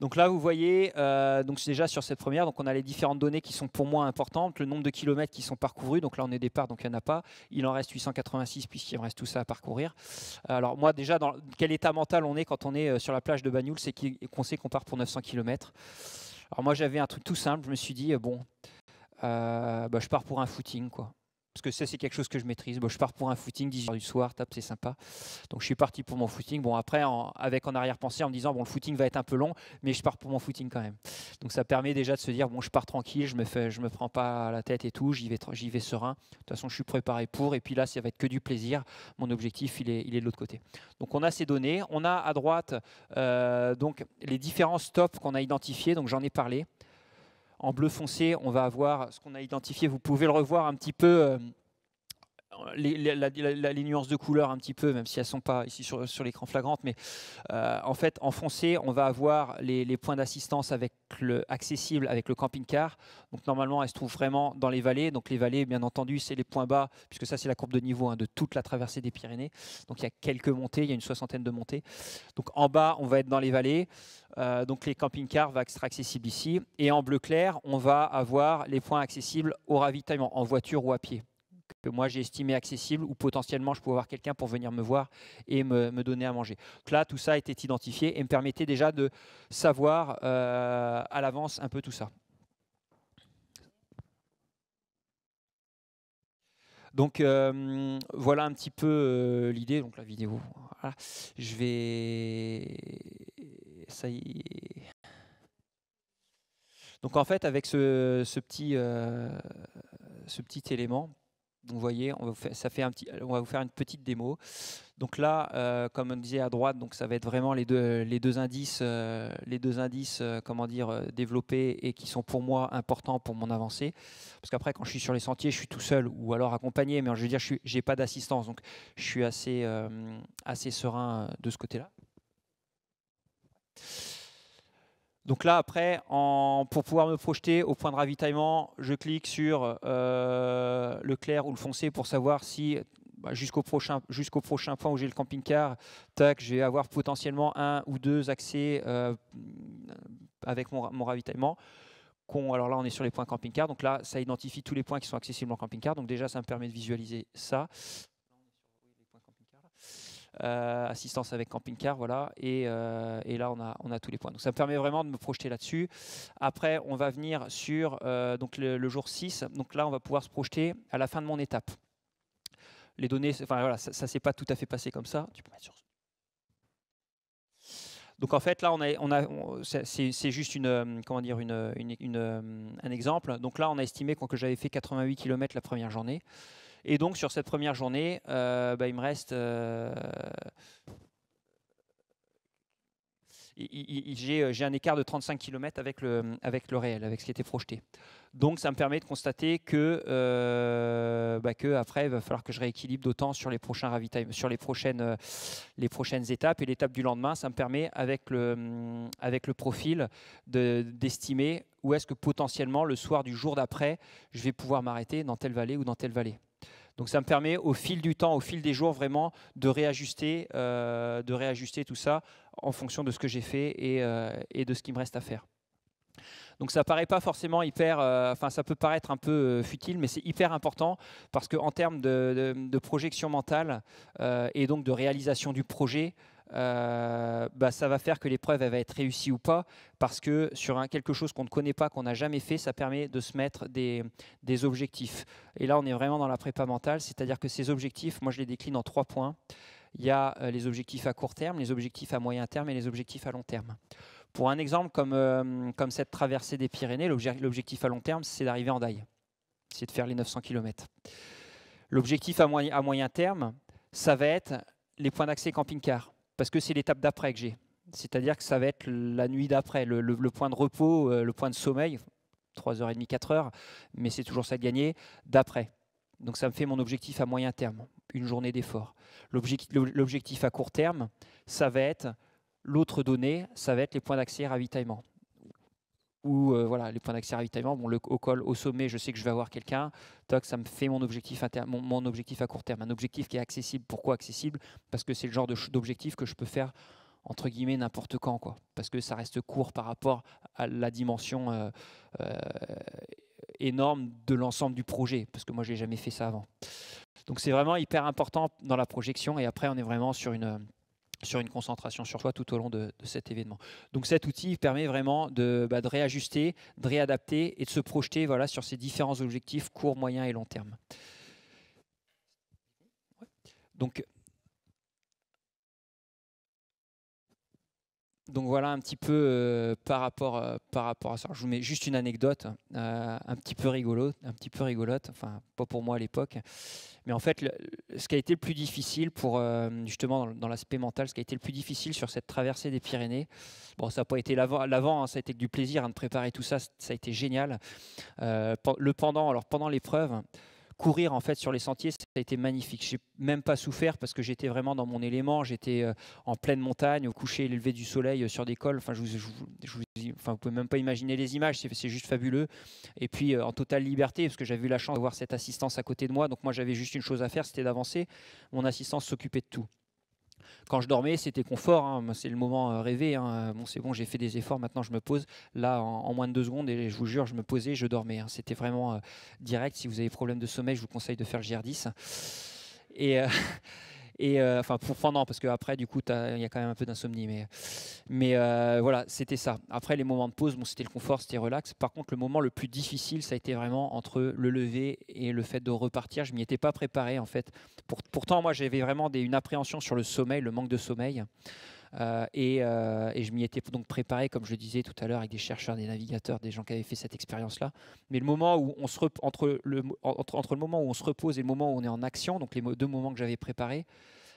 Donc là, vous voyez, euh, donc déjà sur cette première, donc on a les différentes données qui sont pour moi importantes, le nombre de kilomètres qui sont parcourus. Donc là, on est départ, donc il n'y en a pas. Il en reste 886 puisqu'il reste tout ça à parcourir. Alors moi, déjà, dans quel état mental on est quand on est euh, sur la plage de Bagnoul, c'est qu'on sait qu'on part pour 900 km. Alors moi, j'avais un truc tout simple. Je me suis dit, euh, bon, euh, bah, je pars pour un footing, quoi parce que ça c'est quelque chose que je maîtrise. Bon, je pars pour un footing 10h du soir, tape, c'est sympa. Donc je suis parti pour mon footing. Bon après en, avec en arrière-pensée en me disant bon le footing va être un peu long, mais je pars pour mon footing quand même. Donc ça permet déjà de se dire bon je pars tranquille, je me fais, je me prends pas la tête et tout, j'y vais, j'y vais serein. De toute façon je suis préparé pour. Et puis là ça va être que du plaisir. Mon objectif il est, il est de l'autre côté. Donc on a ces données, on a à droite euh, donc les différents stops qu'on a identifiés. Donc j'en ai parlé en bleu foncé, on va avoir ce qu'on a identifié. Vous pouvez le revoir un petit peu euh, les, nuances de couleur un petit peu, même si elles ne sont pas ici sur, l'écran flagrante, mais euh, en fait, en foncé, on va avoir les, points d'assistance avec le, accessibles avec le camping-car. Donc normalement, elles se trouvent vraiment dans les vallées. Donc les vallées, bien entendu, c'est les points bas, puisque ça, c'est la courbe de niveau hein, de toute la traversée des Pyrénées. Donc il y a quelques montées, il y a une soixantaine de montées. Donc en bas, on va être dans les vallées. Euh, donc les camping-cars va être accessible ici. Et en bleu clair, on va avoir les points accessibles au ravitaillement, en voiture ou à pied moi j'ai estimé accessible ou potentiellement je pouvais avoir quelqu'un pour venir me voir et me, donner à manger. Donc là, tout ça était identifié et me permettait déjà de savoir euh, à l'avance un peu tout ça. Donc euh, voilà un petit peu euh, l'idée, donc la vidéo. Je vais... Ça y Donc en fait, avec ce, petit, ce petit élément, donc vous voyez, on va vous faire, ça fait un petit, on va vous faire une petite démo. Donc là, euh, comme on disait à droite, donc ça va être vraiment les deux, indices, les deux indices, euh, euh, comment dire, développés et qui sont pour moi importants pour mon avancée. Parce qu'après, quand je suis sur les sentiers, je suis tout seul ou alors accompagné, mais je veux dire, je n'ai pas d'assistance, donc je suis assez serein de ce côté-là. Donc là, après, pour pouvoir me projeter au point de ravitaillement, je clique sur euh, le clair ou le foncé pour savoir si bah, jusqu'au prochain, jusqu'au prochain point où j'ai le camping-car, tac, je vais avoir potentiellement un ou deux accès euh, avec mon ravitaillement. Alors là, on est sur les points camping-car. Donc là, ça identifie tous les points qui sont accessibles en camping-car. Donc déjà, ça me permet de visualiser ça. Euh, assistance avec camping-car, voilà. Et, euh, là, on a, tous les points. Donc ça me permet vraiment de me projeter là-dessus. Après, on va venir sur euh, donc le, jour 6. Donc là, on va pouvoir se projeter à la fin de mon étape les données, enfin voilà, ça, ne s'est pas tout à fait passé comme ça. Tu Donc en fait là on a, c'est juste une comment dire un exemple. Donc là on a estimé que j'avais fait 88 km la première journée. Et donc sur cette première journée, euh, bah, il me reste... Euh, euh, j'ai un écart de 35 km avec le, avec le réel, avec ce qui était projeté. Donc ça me permet de constater que, bah, que après, il va falloir que je rééquilibre d'autant sur les prochains ravitaillements, sur les prochaines, les prochaines étapes. Et l'étape du lendemain, ça me permet avec le, avec le profil d'estimer où est-ce que potentiellement le soir du jour d'après, je vais pouvoir m'arrêter dans telle vallée ou dans telle vallée. Donc ça me permet au fil du temps, au fil des jours, vraiment de réajuster, euh, de réajuster tout ça en fonction de ce que j'ai fait et, euh, de ce qui me reste à faire. Donc ça paraît pas forcément hyper, euh, enfin ça peut paraître un peu futile, mais c'est hyper important parce qu'en termes de, projection mentale et donc de réalisation du projet, euh, bah, ça va faire que l'épreuve va être réussie ou pas, parce que sur un, quelque chose qu'on ne connaît pas, qu'on n'a jamais fait, ça permet de se mettre des, des, objectifs. Et là, on est vraiment dans la prépa mentale, c'est-à-dire que ces objectifs, moi je les décline en trois points. Il y a euh, les objectifs à court terme, les objectifs à moyen terme et les objectifs à long terme. Pour un exemple comme, euh, comme cette traversée des Pyrénées, l'objectif à long terme, c'est d'arriver en Daï, c'est de faire les 900 km. L'objectif à, à moyen terme, ça va être les points d'accès camping-car parce que c'est l'étape d'après que j'ai. C'est-à-dire que ça va être la nuit d'après, le, point de repos, euh, le point de sommeil, 3h30, 4h, mais c'est toujours ça de gagner, d'après. Donc ça me fait mon objectif à moyen terme, une journée d'effort. L'objectif à court terme, ça va être l'autre donnée, ça va être les points d'accès et ravitaillement ou euh, voilà, les points d'accès à ravitaillement. Bon, le, au col, au sommet, je sais que je vais avoir quelqu'un. Toc, ça me fait mon objectif, à court terme. Un objectif qui est accessible. Pourquoi accessible Parce que c'est le genre d'objectif que je peux faire entre guillemets n'importe quand, quoi. Parce que ça reste court par rapport à la dimension euh, euh, énorme de l'ensemble du projet. Parce que moi, j'ai jamais fait ça avant. Donc c'est vraiment hyper important dans la projection. Et après, on est vraiment sur une sur une concentration sur soi tout au long de, cet événement. Donc cet outil permet vraiment bah, de, réajuster, de réadapter et de se projeter voilà, sur ces différents objectifs court, moyen et long terme. Donc donc voilà un petit peu euh, par, rapport, euh, par rapport à ça. Je vous mets juste une anecdote euh, un petit peu rigolo, un petit peu rigolote, enfin pas pour moi à l'époque, mais en fait ce qui a été le plus difficile pour justement dans, l'aspect mental, ce qui a été le plus difficile sur cette traversée des Pyrénées, bon ça n'a pas été l'avant, hein, ça a été du plaisir hein, de préparer tout ça, ça a été génial. le pendant, alors pendant l'épreuve courir en fait sur les sentiers, ça a été magnifique. J'ai même pas souffert parce que j'étais vraiment dans mon élément. J'étais euh, en pleine montagne, au coucher, et du soleil euh, sur des cols. Enfin, je vous, je, pouvez même pas imaginer les images. C'est juste fabuleux. Et puis euh, en totale liberté parce que j'avais eu la chance d'avoir cette assistance à côté de moi. Donc moi, j'avais juste une chose à faire, c'était d'avancer. Mon assistance s'occupait de tout. Quand je dormais, c'était confort, hein. c'est le moment euh, rêvé. Hein. Bon, c'est bon, j'ai fait des efforts, maintenant je me pose. Là, en, moins de deux secondes, et je vous jure, je me posais, je dormais. Hein. C'était vraiment euh, direct. Si vous avez problème de sommeil, je vous conseille de faire le GR10. Et, euh, Euh, enfin, pour, parce qu'après, du coup, il y a quand même un peu d'insomnie. Mais, euh, voilà, c'était ça. Après, les moments de pause, bon, c'était le confort, c'était relax. Par contre, le moment le plus difficile, ça a été vraiment entre le lever et le fait de repartir. Je m'y étais pas préparé, en fait. pourtant, moi, j'avais vraiment une appréhension sur le sommeil, le manque de sommeil. Euh, euh, et, je m'y étais donc préparé, comme je le disais tout à l'heure, avec des chercheurs, des navigateurs, des gens qui avaient fait cette expérience-là. Mais le moment où on se entre, le, entre, le moment où on se repose et le moment où on est en action, donc les deux moments que j'avais préparés,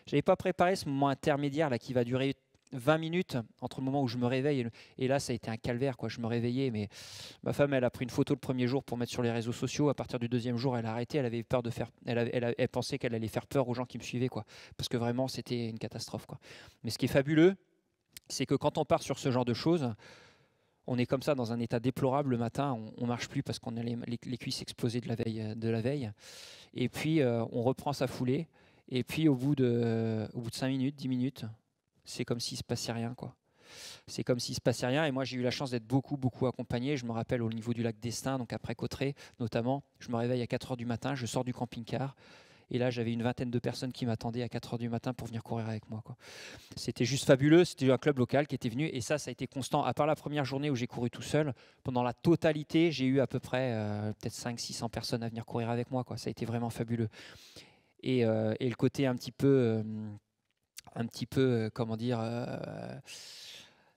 j'avais pas préparé ce moment intermédiaire là qui va durer 20 minutes entre le moment où je me réveille et, là, ça a été un calvaire. Quoi. Je me réveillais, mais ma femme, elle a pris une photo le premier jour pour mettre sur les réseaux sociaux. À partir du deuxième jour, elle a arrêté. Elle avait peur de faire. Elle, elle, pensait qu'elle allait faire peur aux gens qui me suivaient, quoi. Parce que vraiment, c'était une catastrophe, quoi. Mais ce qui est fabuleux, c'est que quand on part sur ce genre de choses, on est comme ça dans un état déplorable le matin, on, ne marche plus parce qu'on a les, cuisses explosées de la veille. Euh, de la veille. Et puis euh, on reprend sa foulée. Et puis au bout de, au bout de 5 minutes, 10 minutes, c'est comme s'il se passait rien, quoi. C'est comme s'il se passait rien. Et moi, j'ai eu la chance d'être beaucoup, beaucoup accompagné. Je me rappelle au niveau du lac Destin, donc après Cotré notamment, je me réveille à 4 h du matin, je sors du camping-car. Et là, j'avais une vingtaine de personnes qui m'attendaient à 4 h du matin pour venir courir avec moi. C'était juste fabuleux. C'était un club local qui était venu. Et ça, ça a été constant. À part la première journée où j'ai couru tout seul, pendant la totalité, j'ai eu à peu près euh, peut-être 500-600 personnes à venir courir avec moi. Quoi. Ça a été vraiment fabuleux. Et, euh, le côté un petit peu. Euh, un petit peu, euh, comment dire, euh,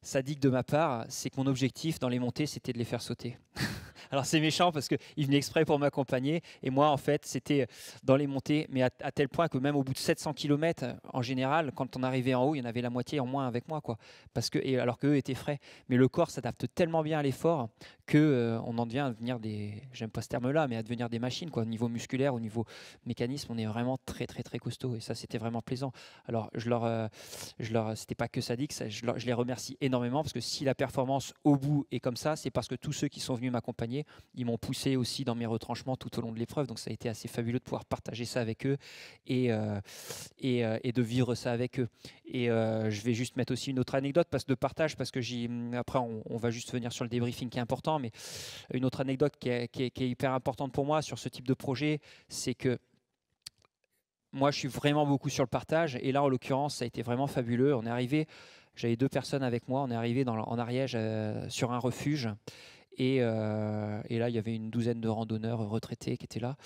sadique de ma part, c'est que mon objectif dans les montées, c'était de les faire sauter. Alors c'est méchant parce qu'il venait exprès pour m'accompagner. Et moi, en fait, c'était euh, dans les montées, mais à, tel point que même au bout de 700 km, euh, en général, quand on arrivait en haut, il y en avait la moitié en moins avec moi. Quoi, parce que, alors qu'eux étaient frais. Mais le corps s'adapte tellement bien à l'effort qu'on euh, en devient à devenir des. J'aime pas ce terme-là, mais à devenir des machines. Quoi. Au niveau musculaire, au niveau mécanisme, on est vraiment très, très, très costaud. Et ça, c'était vraiment plaisant. Alors, je leur. je leur c'était pas que ça, dit, que je les remercie énormément parce que si la performance au bout est comme ça, c'est parce que tous ceux qui sont venus m'accompagner ils m'ont poussé aussi dans mes retranchements tout au long de l'épreuve. Donc ça a été assez fabuleux de pouvoir partager ça avec eux et, euh, euh, et, de vivre ça avec eux. Et euh, je vais juste mettre aussi une autre anecdote parce de partage, parce que hum, après on, va juste venir sur le débriefing qui est important, mais une autre anecdote qui est, hyper importante pour moi sur ce type de projet, c'est que moi, je suis vraiment beaucoup sur le partage. Et là, en l'occurrence, ça a été vraiment fabuleux. On est arrivé, j'avais deux personnes avec moi, on est arrivé en Ariège sur un refuge. Euh, et, là, il y avait une douzaine de randonneurs retraités qui étaient là.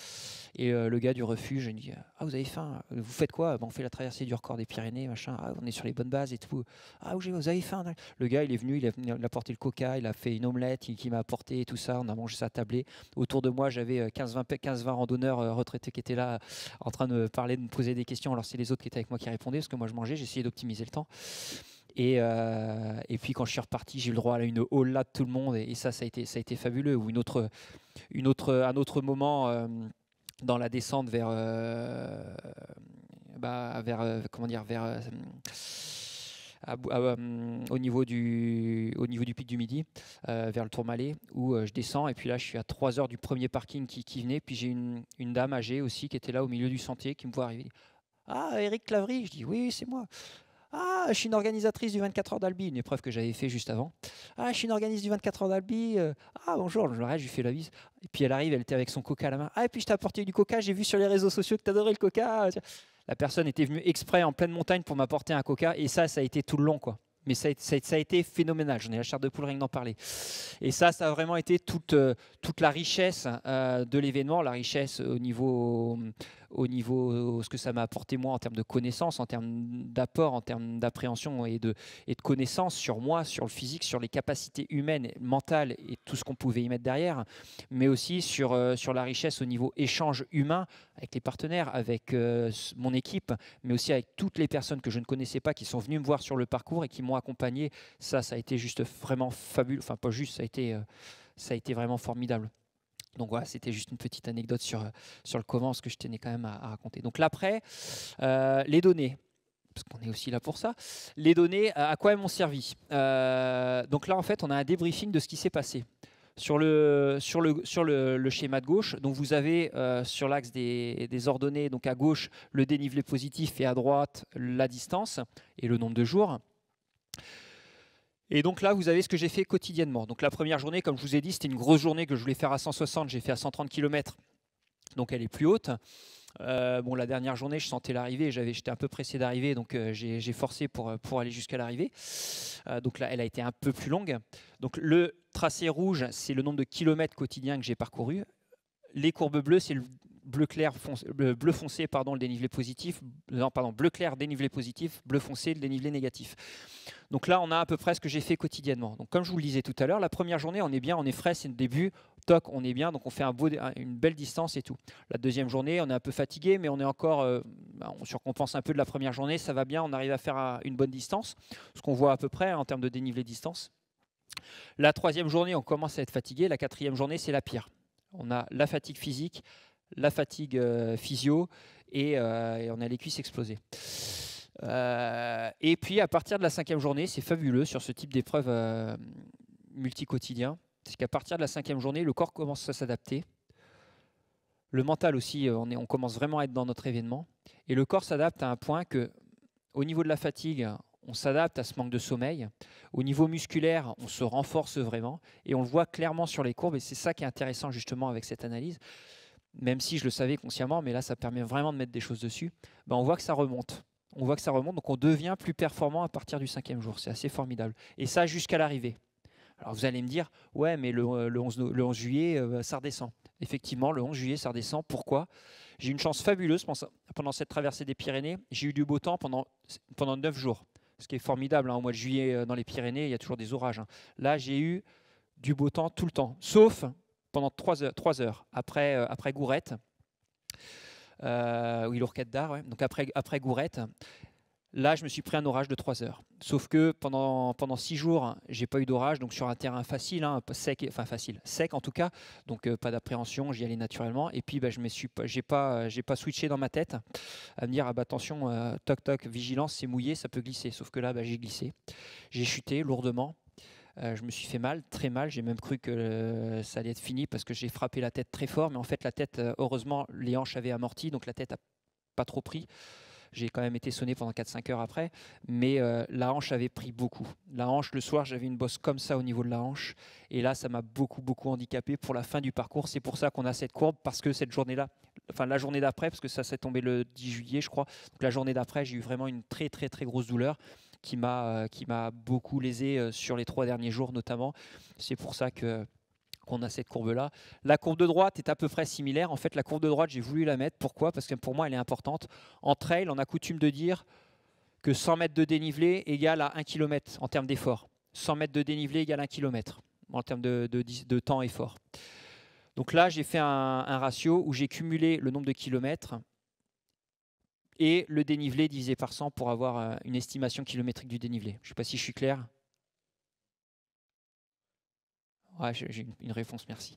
Et euh, le gars du refuge, il dit Ah, vous avez faim Vous faites quoi ben, On fait la traversée du record des Pyrénées, machin. Ah, on est sur les bonnes bases et tout. Ah, vous avez faim Le gars, il est venu, il a, apporté le coca, il a fait une omelette, il, m'a apporté et tout ça. On a mangé ça à table. Autour de moi, j'avais 15-20 euh, randonneurs retraités qui étaient là en train de parler, de me poser des questions. Alors, c'est les autres qui étaient avec moi qui répondaient, parce que moi, je mangeais, j'essayais d'optimiser le temps. Euh, et, puis quand je suis reparti, j'ai eu le droit à une haul de tout le monde. Et, ça, ça a été, fabuleux. Ou une autre, un autre moment euh, dans la descente vers, euh, bah, comment dire, vers au, niveau du, pic du midi, vers le Tourmalet, où je descends. Et puis là, je suis à 3 heures du premier parking qui, venait. Puis j'ai une, dame âgée aussi qui était là au milieu du sentier qui me voit arriver. Ah, Eric Clavry Je dis Oui, c'est moi. Ah, je suis une organisatrice du 24 heures d'Albi, une épreuve que j'avais fait juste avant. Ah, je suis une organisatrice du 24 heures d'Albi. Euh. Ah, bonjour, je je lui fais la bise. Et puis elle arrive, elle était avec son coca à la main. Ah, et puis je t'ai apporté du coca, j'ai vu sur les réseaux sociaux que t'adorais le coca. La personne était venue exprès en pleine montagne pour m'apporter un coca. Et ça, ça a été tout le long, quoi. Mais ça, a été phénoménal. J'en ai la chair de poule rien d'en parler. Et ça, ça a vraiment été toute, euh, toute la richesse euh, de l'événement, la richesse au niveau au niveau ce que ça m'a apporté moi en termes de connaissances, en termes d'apport, en termes d'appréhension et de, et de connaissances sur moi, sur le physique, sur les capacités humaines, mentales et tout ce qu'on pouvait y mettre derrière, mais aussi sur, euh, sur la richesse au niveau échange humain avec les partenaires, avec euh, mon équipe, mais aussi avec toutes les personnes que je ne connaissais pas qui sont venues me voir sur le parcours et qui m'ont accompagné. Ça, ça a été juste vraiment fabuleux. Enfin, pas juste, ça a été, euh, ça a été vraiment formidable. Donc voilà, c'était juste une petite anecdote sur, euh, sur le comment, ce que je tenais quand même à, raconter. Donc l'après, euh, les données, parce qu'on est aussi là pour ça, les données, euh, à quoi elles m'ont servi Donc là, en fait, on a un débriefing de ce qui s'est passé. Sur le, sur le, sur le, schéma de gauche, donc vous avez sur l'axe des, des, ordonnées, donc à gauche, le dénivelé positif et à droite, la distance et le nombre de jours. Et donc là, vous avez ce que j'ai fait quotidiennement. Donc la première journée, comme je vous ai dit, c'était une grosse journée que je voulais faire à 160, j'ai fait à 130 km, donc elle est plus haute. Euh, bon, la dernière journée, je sentais l'arrivée, j'avais, j'étais un peu pressé d'arriver, donc euh, j'ai, forcé pour, euh, pour aller jusqu'à l'arrivée. donc là, elle a été un peu plus longue. Donc le tracé rouge, c'est le nombre de kilomètres quotidiens que j'ai parcouru. Les courbes bleues, c'est le bleu clair foncé, bleu foncé pardon le dénivelé positif pardon bleu clair dénivelé positif bleu foncé dénivelé négatif donc là on a à peu près ce que j'ai fait quotidiennement donc comme je vous le disais tout à l'heure la première journée on est bien on est frais c'est le début toc on est bien donc on fait un beau, une belle distance et tout la deuxième journée on est un peu fatigué mais on est encore euh, bah, on surcompense un peu de la première journée ça va bien on arrive à faire une bonne distance ce qu'on voit à peu près en termes de dénivelé distance la troisième journée on commence à être fatigué la quatrième journée c'est la pire on a la fatigue physique, la fatigue euh, physio euh, et, on a les cuisses explosées. Euh, et puis à partir de la cinquième journée, c'est fabuleux sur ce type d'épreuve multi-quotidien, c'est qu'à partir de la cinquième journée, le corps commence à s'adapter. Le mental aussi, on, on commence vraiment à être dans notre événement. Et le corps s'adapte à un point que, au niveau de la fatigue, on s'adapte à ce manque de sommeil. Au niveau musculaire, on se renforce vraiment. Et on le voit clairement sur les courbes. Et c'est ça qui est intéressant justement avec cette analyse même si je le savais consciemment, mais là ça permet vraiment de mettre des choses dessus, ben, on voit que ça remonte. On voit que ça remonte, donc on devient plus performant à partir du cinquième jour. C'est assez formidable. Et ça jusqu'à l'arrivée. Alors vous allez me dire, ouais, mais le, 11, euh, juillet, euh, bah, ça redescend. Effectivement, le 11 juillet, ça redescend. Pourquoi J'ai eu une chance fabuleuse pendant cette traversée des Pyrénées. J'ai eu du beau temps pendant, pendant 9 jours, ce qui est formidable. Hein, au mois de juillet, euh, dans les Pyrénées, il y a toujours des orages. Hein. Là, j'ai eu du beau temps tout le temps, sauf pendant trois heures, heures après, euh, après Gourette, euh, oui, d'Art, donc après, après Gourette. Là, je me suis pris un orage de trois heures. Sauf que pendant, pendant 6 jours, j'ai pas eu d'orage, donc sur un terrain facile, hein, sec, enfin facile, sec en tout cas, donc euh, pas d'appréhension, j'y allais naturellement. Et puis, bah, je n'ai pas, euh, pas switché dans ma tête à me dire, ah, bah attention, toc toc, vigilance, c'est mouillé, ça peut glisser. Sauf que là, bah, j'ai glissé, j'ai chuté lourdement. Euh, je me suis fait mal, très mal. J'ai même cru que euh, ça allait être fini parce que j'ai frappé la tête très fort. Mais en fait, la tête, euh, heureusement, les hanches avaient amorti, donc la tête a pas trop pris. J'ai quand même été sonné pendant 4-5 heures après, mais la hanche avait pris beaucoup. La hanche, le soir, j'avais une bosse comme ça au niveau de la hanche, et là, ça m'a beaucoup, beaucoup handicapé pour la fin du parcours. C'est pour ça qu'on a cette courbe, parce que cette journée-là, enfin la journée d'après, parce que ça s'est tombé le 10 juillet, je crois, la journée d'après, j'ai eu vraiment une très, très, très grosse douleur qui m'a euh, qui m'a beaucoup lésé euh, sur les trois derniers jours notamment. C'est pour ça que qu'on a cette courbe-là. La courbe de droite est à peu près similaire. En fait, la courbe de droite, j'ai voulu la mettre. Pourquoi Parce que pour moi, elle est importante. En trail, on a coutume de dire que 100 mètres de dénivelé égale à 1 km en termes d'effort. 100 mètres de dénivelé égale à 1 km en termes de, de, de temps-effort. Donc là, j'ai fait un ratio où j'ai cumulé le nombre de kilomètres et le dénivelé divisé par 100 pour avoir euh, une estimation kilométrique du dénivelé. Je ne sais pas si je suis clair. j'ai une réponse, merci.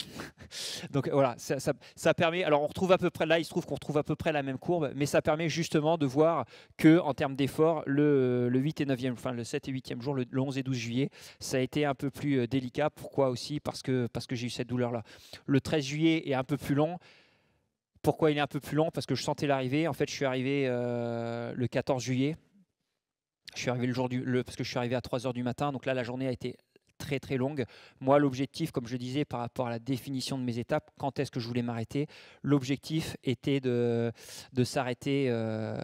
Donc euh, voilà, ça, permet. Alors on retrouve à peu près là, il se trouve qu'on retrouve à peu près la même courbe, mais ça permet justement de voir que en termes d'efforts, le, 8 et 9e, enfin le 7 et 8e jour, le, 11 et 12 juillet, ça a été un peu plus euh, délicat. Pourquoi aussi Parce que parce que j'ai eu cette douleur là. Le 13 juillet est un peu plus long. Pourquoi il est un peu plus long? Parce que je sentais l'arrivée. En fait, je suis arrivé euh, le 14 juillet. Je suis arrivé le jour du, parce que je suis arrivé à 3 heures du matin. Donc là, la journée a été très très longue. Moi, l'objectif, comme je disais, par rapport à la définition de mes étapes, quand est-ce que je voulais m'arrêter L'objectif était de, de s'arrêter euh,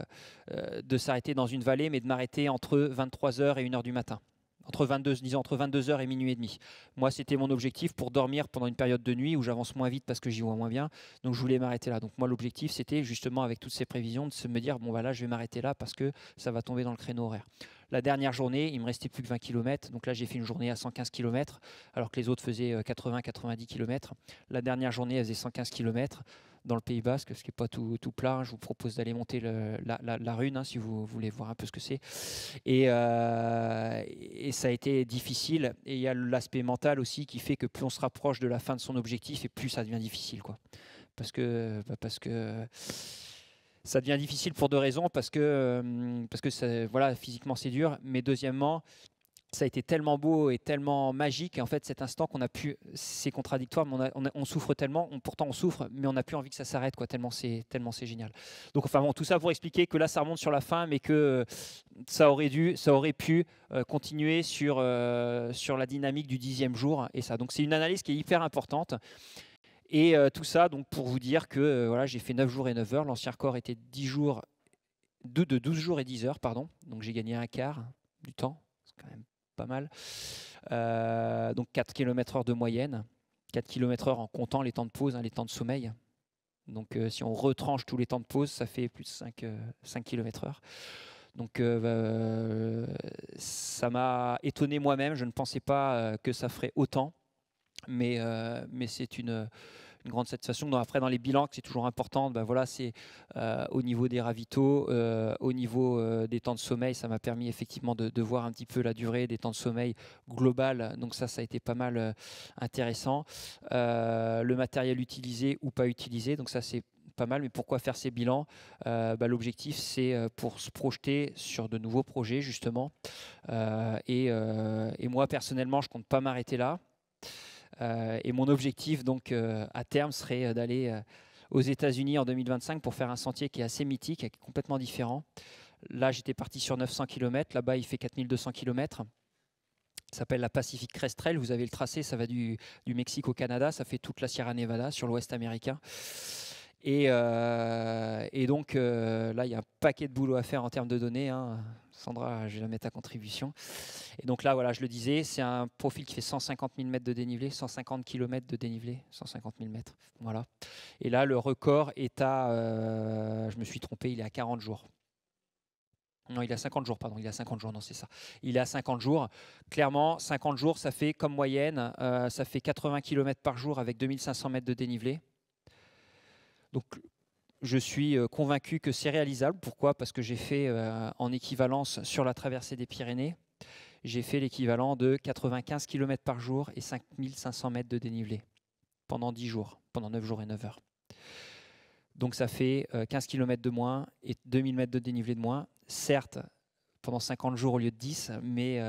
euh, de s'arrêter dans une vallée, mais de m'arrêter entre 23h et 1h du matin entre 22, disons entre 22h et minuit et demi. Moi, c'était mon objectif pour dormir pendant une période de nuit où j'avance moins vite parce que j'y vois moins bien. Donc, je voulais m'arrêter là. Donc, moi, l'objectif, c'était justement avec toutes ces prévisions de se me dire, bon, voilà, bah je vais m'arrêter là parce que ça va tomber dans le créneau horaire. La dernière journée, il me restait plus que 20 km. Donc là, j'ai fait une journée à 115 km, alors que les autres faisaient 80-90 euh, km. La dernière journée, elle faisait 115 km dans le Pays Basque, ce qui n'est pas tout, tout, plat. Hein. Je vous propose d'aller monter la, la, rune hein, si vous voulez voir un peu ce que c'est. Et, euh, et, ça a été difficile. Et il y a l'aspect mental aussi qui fait que plus on se rapproche de la fin de son objectif, et plus ça devient difficile. Quoi. Parce que. Bah, parce que ça devient difficile pour deux raisons, parce que, euh, parce que voilà, physiquement c'est dur, mais deuxièmement, ça a été tellement beau et tellement magique. Et en fait, cet instant qu'on a pu, c'est contradictoire, mais on, souffre tellement, pourtant on souffre, mais on n'a plus envie que ça s'arrête, tellement c'est, génial. Donc, enfin bon, tout ça pour expliquer que là, ça remonte sur la fin, mais que euh, ça aurait dû, ça aurait pu euh, continuer euh, sur, la dynamique du dixième jour et ça. Donc, c'est une analyse qui est hyper importante. Et tout ça, donc, pour vous dire que voilà, j'ai fait 9 jours et 9 heures. L'ancien record était 10 jours, de, de 12 jours et 10 heures, pardon. Donc, j'ai gagné un quart du temps. C'est quand même pas mal. Euh, donc 4 km heure de moyenne, 4 km heure en comptant les temps de pause, hein, les temps de sommeil. Donc euh, si on retranche tous les temps de pause, ça fait plus de 5, euh, km/h. Donc ça m'a étonné moi-même, je ne pensais pas que ça ferait autant, mais, mais c'est une une grande satisfaction. après, dans les bilans, c'est toujours important. Ben voilà, c'est euh, au niveau des ravitaux, euh, au niveau euh, des temps de sommeil, ça m'a permis effectivement de, voir un petit peu la durée des temps de sommeil global. Donc ça, ça a été pas mal intéressant. le matériel utilisé ou pas utilisé, donc ça c'est pas mal, mais pourquoi faire ces bilans ben L'objectif, c'est pour se projeter sur de nouveaux projets, justement. et, et, moi, personnellement, je compte pas m'arrêter là. Euh, et mon objectif, donc, euh, à terme, serait euh, d'aller aux États-Unis en 2025 pour faire un sentier qui est assez mythique, qui est complètement différent. Là, j'étais parti sur 900 km. Là-bas, il fait 4200 km. Ça s'appelle la Pacific Crest Trail. Vous avez le tracé, ça va du, Mexique au Canada, ça fait toute la Sierra Nevada sur l'ouest américain. Et, donc là, il y a un paquet de boulot à faire en termes de données. Hein. Sandra, je vais mettre ta contribution. Et donc là, voilà, je le disais, c'est un profil qui fait 150 000 mètres de dénivelé, 150 km de dénivelé, 150 000 mètres. Voilà. Et là, le record est à, euh, je me suis trompé, il est à 40 jours. Non, il a 50 jours, pardon, il a 50 jours, non, c'est ça. Il est à 50 jours. Clairement, 50 jours, ça fait comme moyenne, euh, ça fait 80 km par jour avec 2500 mètres de dénivelé. Donc je suis euh, convaincu que c'est réalisable. Pourquoi Parce que j'ai fait euh, en équivalence sur la traversée des Pyrénées, j'ai fait l'équivalent de 95 km par jour et 5500 mètres de dénivelé pendant 10 jours, pendant 9 jours et 9 heures. Donc ça fait 15 euh, km de moins et 2000 mètres de dénivelé de moins. Certes, pendant 50 jours au lieu de 10, mais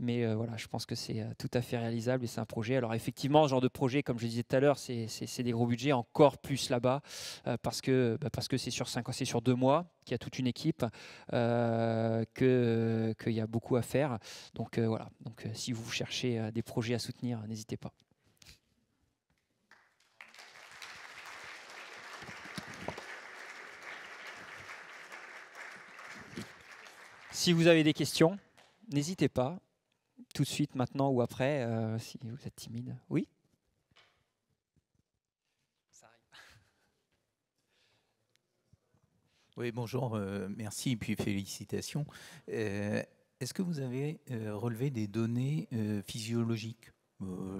mais euh, voilà, je pense que c'est euh, tout à fait réalisable et c'est un projet. Alors effectivement, ce genre de projet, comme je disais tout à l'heure, c'est des gros budgets, encore plus là-bas, euh, bah, parce que c'est sur sur deux mois, qu'il y a toute une équipe, qu'il y a beaucoup à faire. Donc voilà, donc si vous cherchez des projets à soutenir, n'hésitez pas. Si vous avez des questions, n'hésitez pas tout de suite maintenant ou après, euh, si vous êtes timide. Oui Oui, bonjour, euh, merci et puis félicitations. Euh, est-ce que vous avez relevé des données physiologiques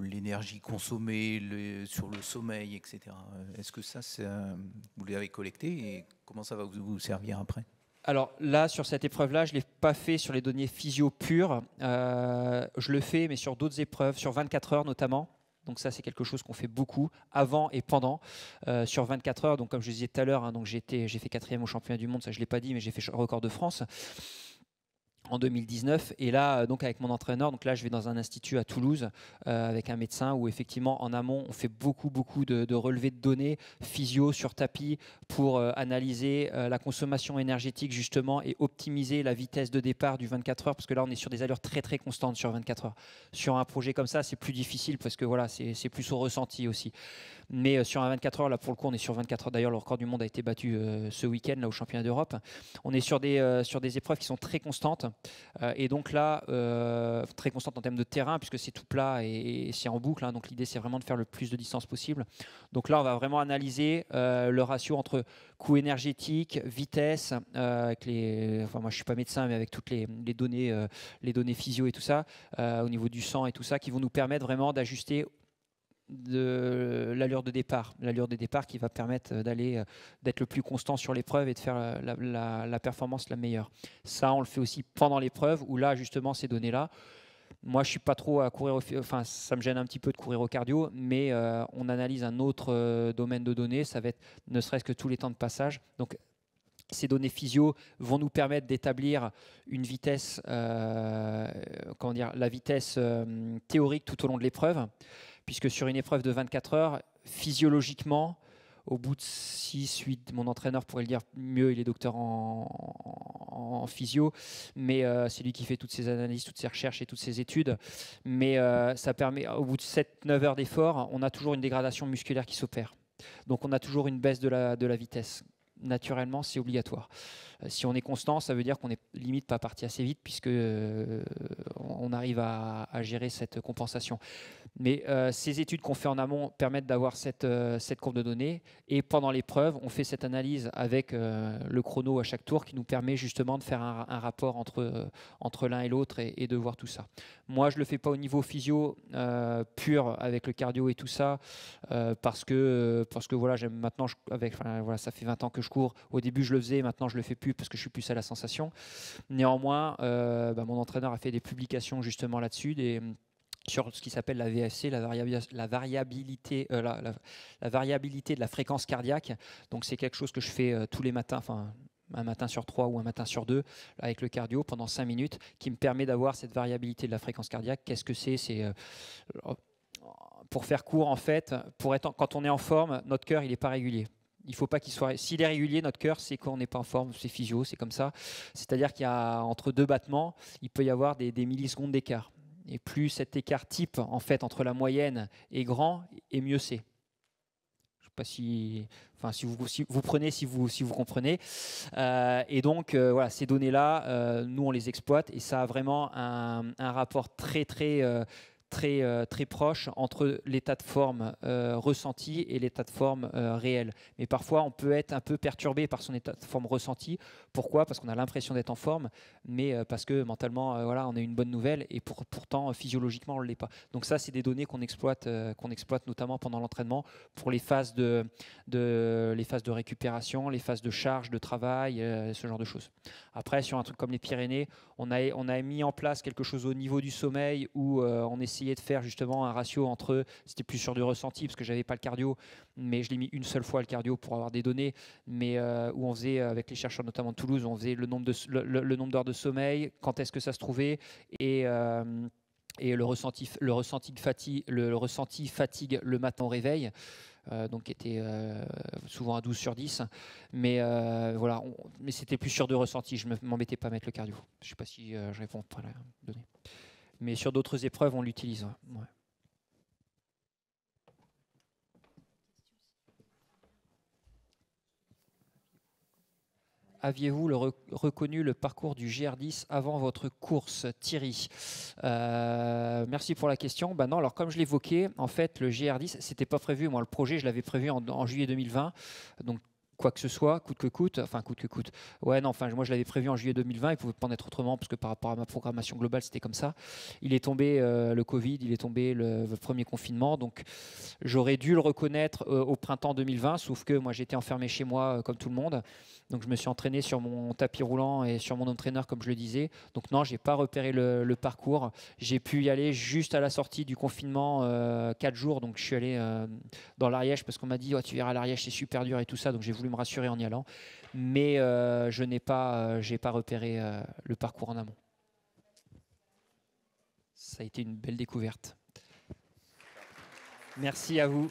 l'énergie consommée sur le sommeil, etc. Est-ce que ça, ça vous l'avez collecté et comment ça va vous servir après alors là, sur cette épreuve-là, je ne l'ai pas fait sur les données physio pures. Euh, je le fais, mais sur d'autres épreuves, sur 24 heures notamment. Donc ça, c'est quelque chose qu'on fait beaucoup avant et pendant euh, sur 24 heures. Donc comme je disais tout à l'heure, hein, j'ai fait quatrième au championnat du monde, ça je l'ai pas dit, mais j'ai fait record de France en 2019 et là euh, donc avec mon entraîneur donc là je vais dans un institut à Toulouse euh, avec un médecin où effectivement en amont on fait beaucoup beaucoup de, relevés de données physio sur tapis pour euh, analyser la consommation énergétique justement et optimiser la vitesse de départ du 24 heures parce que là on est sur des allures très très constantes sur 24 heures sur un projet comme ça c'est plus difficile parce que voilà c'est plus au ressenti aussi mais euh, sur un 24 heures, là pour le coup, on est sur 24 heures. D'ailleurs, le record du monde a été battu euh, ce week-end là au championnat d'Europe. On est sur des, euh, sur des épreuves qui sont très constantes. et donc là, très constantes en termes de terrain, puisque c'est tout plat et, c'est en boucle. Hein. donc l'idée, c'est vraiment de faire le plus de distance possible. Donc là, on va vraiment analyser le ratio entre coût énergétique, vitesse, avec les, enfin moi je suis pas médecin, mais avec toutes les, données, les données physio et tout ça, au niveau du sang et tout ça, qui vont nous permettre vraiment d'ajuster de euh, l'allure de départ, l'allure de départ qui va permettre euh, d'aller euh, d'être le plus constant sur l'épreuve et de faire la, performance la meilleure. Ça, on le fait aussi pendant l'épreuve où là justement ces données là. Moi, je suis pas trop à courir. Au, enfin, ça me gêne un petit peu de courir au cardio, mais on analyse un autre domaine de données. Ça va être ne serait-ce que tous les temps de passage. Donc, ces données physio vont nous permettre d'établir une vitesse, comment dire, la vitesse théorique tout au long de l'épreuve puisque sur une épreuve de 24 heures, physiologiquement, au bout de 6, 8, mon entraîneur pourrait le dire mieux, il est docteur en, physio, mais euh, c'est lui qui fait toutes ses analyses, toutes ses recherches et toutes ses études. Mais euh, ça permet, au bout de 7, 9 heures d'effort, on a toujours une dégradation musculaire qui s'opère. Donc on a toujours une baisse de de la vitesse naturellement, c'est obligatoire. Euh, si on est constant, ça veut dire qu'on n'est limite pas parti assez vite puisque euh, on arrive à, gérer cette compensation. Mais euh, ces études qu'on fait en amont permettent d'avoir cette, cette, courbe de données et pendant l'épreuve, on fait cette analyse avec le chrono à chaque tour qui nous permet justement de faire un, rapport entre, entre l'un et l'autre et, de voir tout ça. Moi, je ne le fais pas au niveau physio pur avec le cardio et tout ça parce que, parce que voilà, maintenant, avec, voilà, ça fait 20 ans que je cours. Au début, je le faisais, maintenant, je le fais plus parce que je suis plus à la sensation. Néanmoins, euh, bah, mon entraîneur a fait des publications justement là-dessus, et hum, sur ce qui s'appelle la VFC, la, variabilité, euh, la, variabilité de la fréquence cardiaque. Donc c'est quelque chose que je fais euh, tous les matins, enfin un matin sur trois ou un matin sur deux avec le cardio pendant cinq minutes, qui me permet d'avoir cette variabilité de la fréquence cardiaque. Qu'est-ce que c'est C'est oh, pour faire court en fait, pour être quand on est en forme, notre cœur il n'est pas régulier. Il faut pas qu'il soit. S'il est régulier, notre cœur, c'est quand on n'est pas en forme, c'est physio, c'est comme ça. C'est-à-dire qu'il y entre deux battements, il peut y avoir des, millisecondes d'écart. Et plus cet écart type, en fait, entre la moyenne et grand, et mieux c'est. Je ne sais pas si, enfin, si vous, vous prenez, si vous, si vous comprenez. Euh, et donc, euh, voilà, ces données-là, euh, nous, on les exploite et ça a vraiment un rapport très, très très, euh, très proche entre l'état de forme euh, ressenti et l'état de forme euh, réel. Mais parfois, on peut être un peu perturbé par son état de forme ressenti pourquoi Parce qu'on a l'impression d'être en forme, mais euh, parce que mentalement, euh, voilà, on a une bonne nouvelle et pour, pourtant euh, physiologiquement on ne l'est pas. Donc ça, c'est des données qu'on exploite, qu'on exploite notamment pendant l'entraînement pour les phases de, les phases de récupération, les phases de charge, de travail, ce genre de choses. Après, sur un truc comme les Pyrénées, on a, on a mis en place quelque chose au niveau du sommeil où on essayait de faire justement un ratio entre, c'était plus sur du ressenti parce que j'avais pas le cardio, mais je l'ai mis une seule fois le cardio pour avoir des données, mais où on faisait avec les chercheurs notamment tout on faisait le nombre d'heures de, de sommeil, quand est-ce que ça se trouvait, et euh, le ressenti, le fatigue, le, ressenti fatigue le matin au réveil, euh, donc était euh, souvent à 12 sur 10. Mais voilà, mais c'était plus sûr de ressenti. Je ne m'embêtais pas à mettre le cardio. Je ne sais pas si je réponds la donnée. Mais sur d'autres épreuves, on l'utilise. aviez-vous reconnu le parcours du GR10 avant votre course, Thierry euh, Merci pour la question. Ben non, alors comme je l'évoquais, en fait, le GR10, c'était pas prévu. Moi, le projet, je l'avais prévu en, en, juillet 2020. Donc, quoi que ce soit, coûte que coûte, enfin coûte que coûte. Ouais, non, enfin moi je l'avais prévu en juillet 2020, il pouvait pas en être autrement parce que par rapport à ma programmation globale, c'était comme ça. Il est tombé euh, le Covid, il est tombé le, premier confinement, donc j'aurais dû le reconnaître euh, au printemps 2020, sauf que moi j'étais enfermé chez moi euh, comme tout le monde. Donc je me suis entraîné sur mon tapis roulant et sur mon entraîneur comme je le disais. Donc non, j'ai pas repéré le, parcours. J'ai pu y aller juste à la sortie du confinement 4 jours, donc je suis allé dans l'Ariège parce qu'on m'a dit oh, tu verras l'Ariège c'est super dur et tout ça, donc j'ai voulu me rassurer en y allant. Mais euh, je n'ai pas, euh, j'ai pas repéré euh, le parcours en amont. Ça a été une belle découverte. Merci à vous.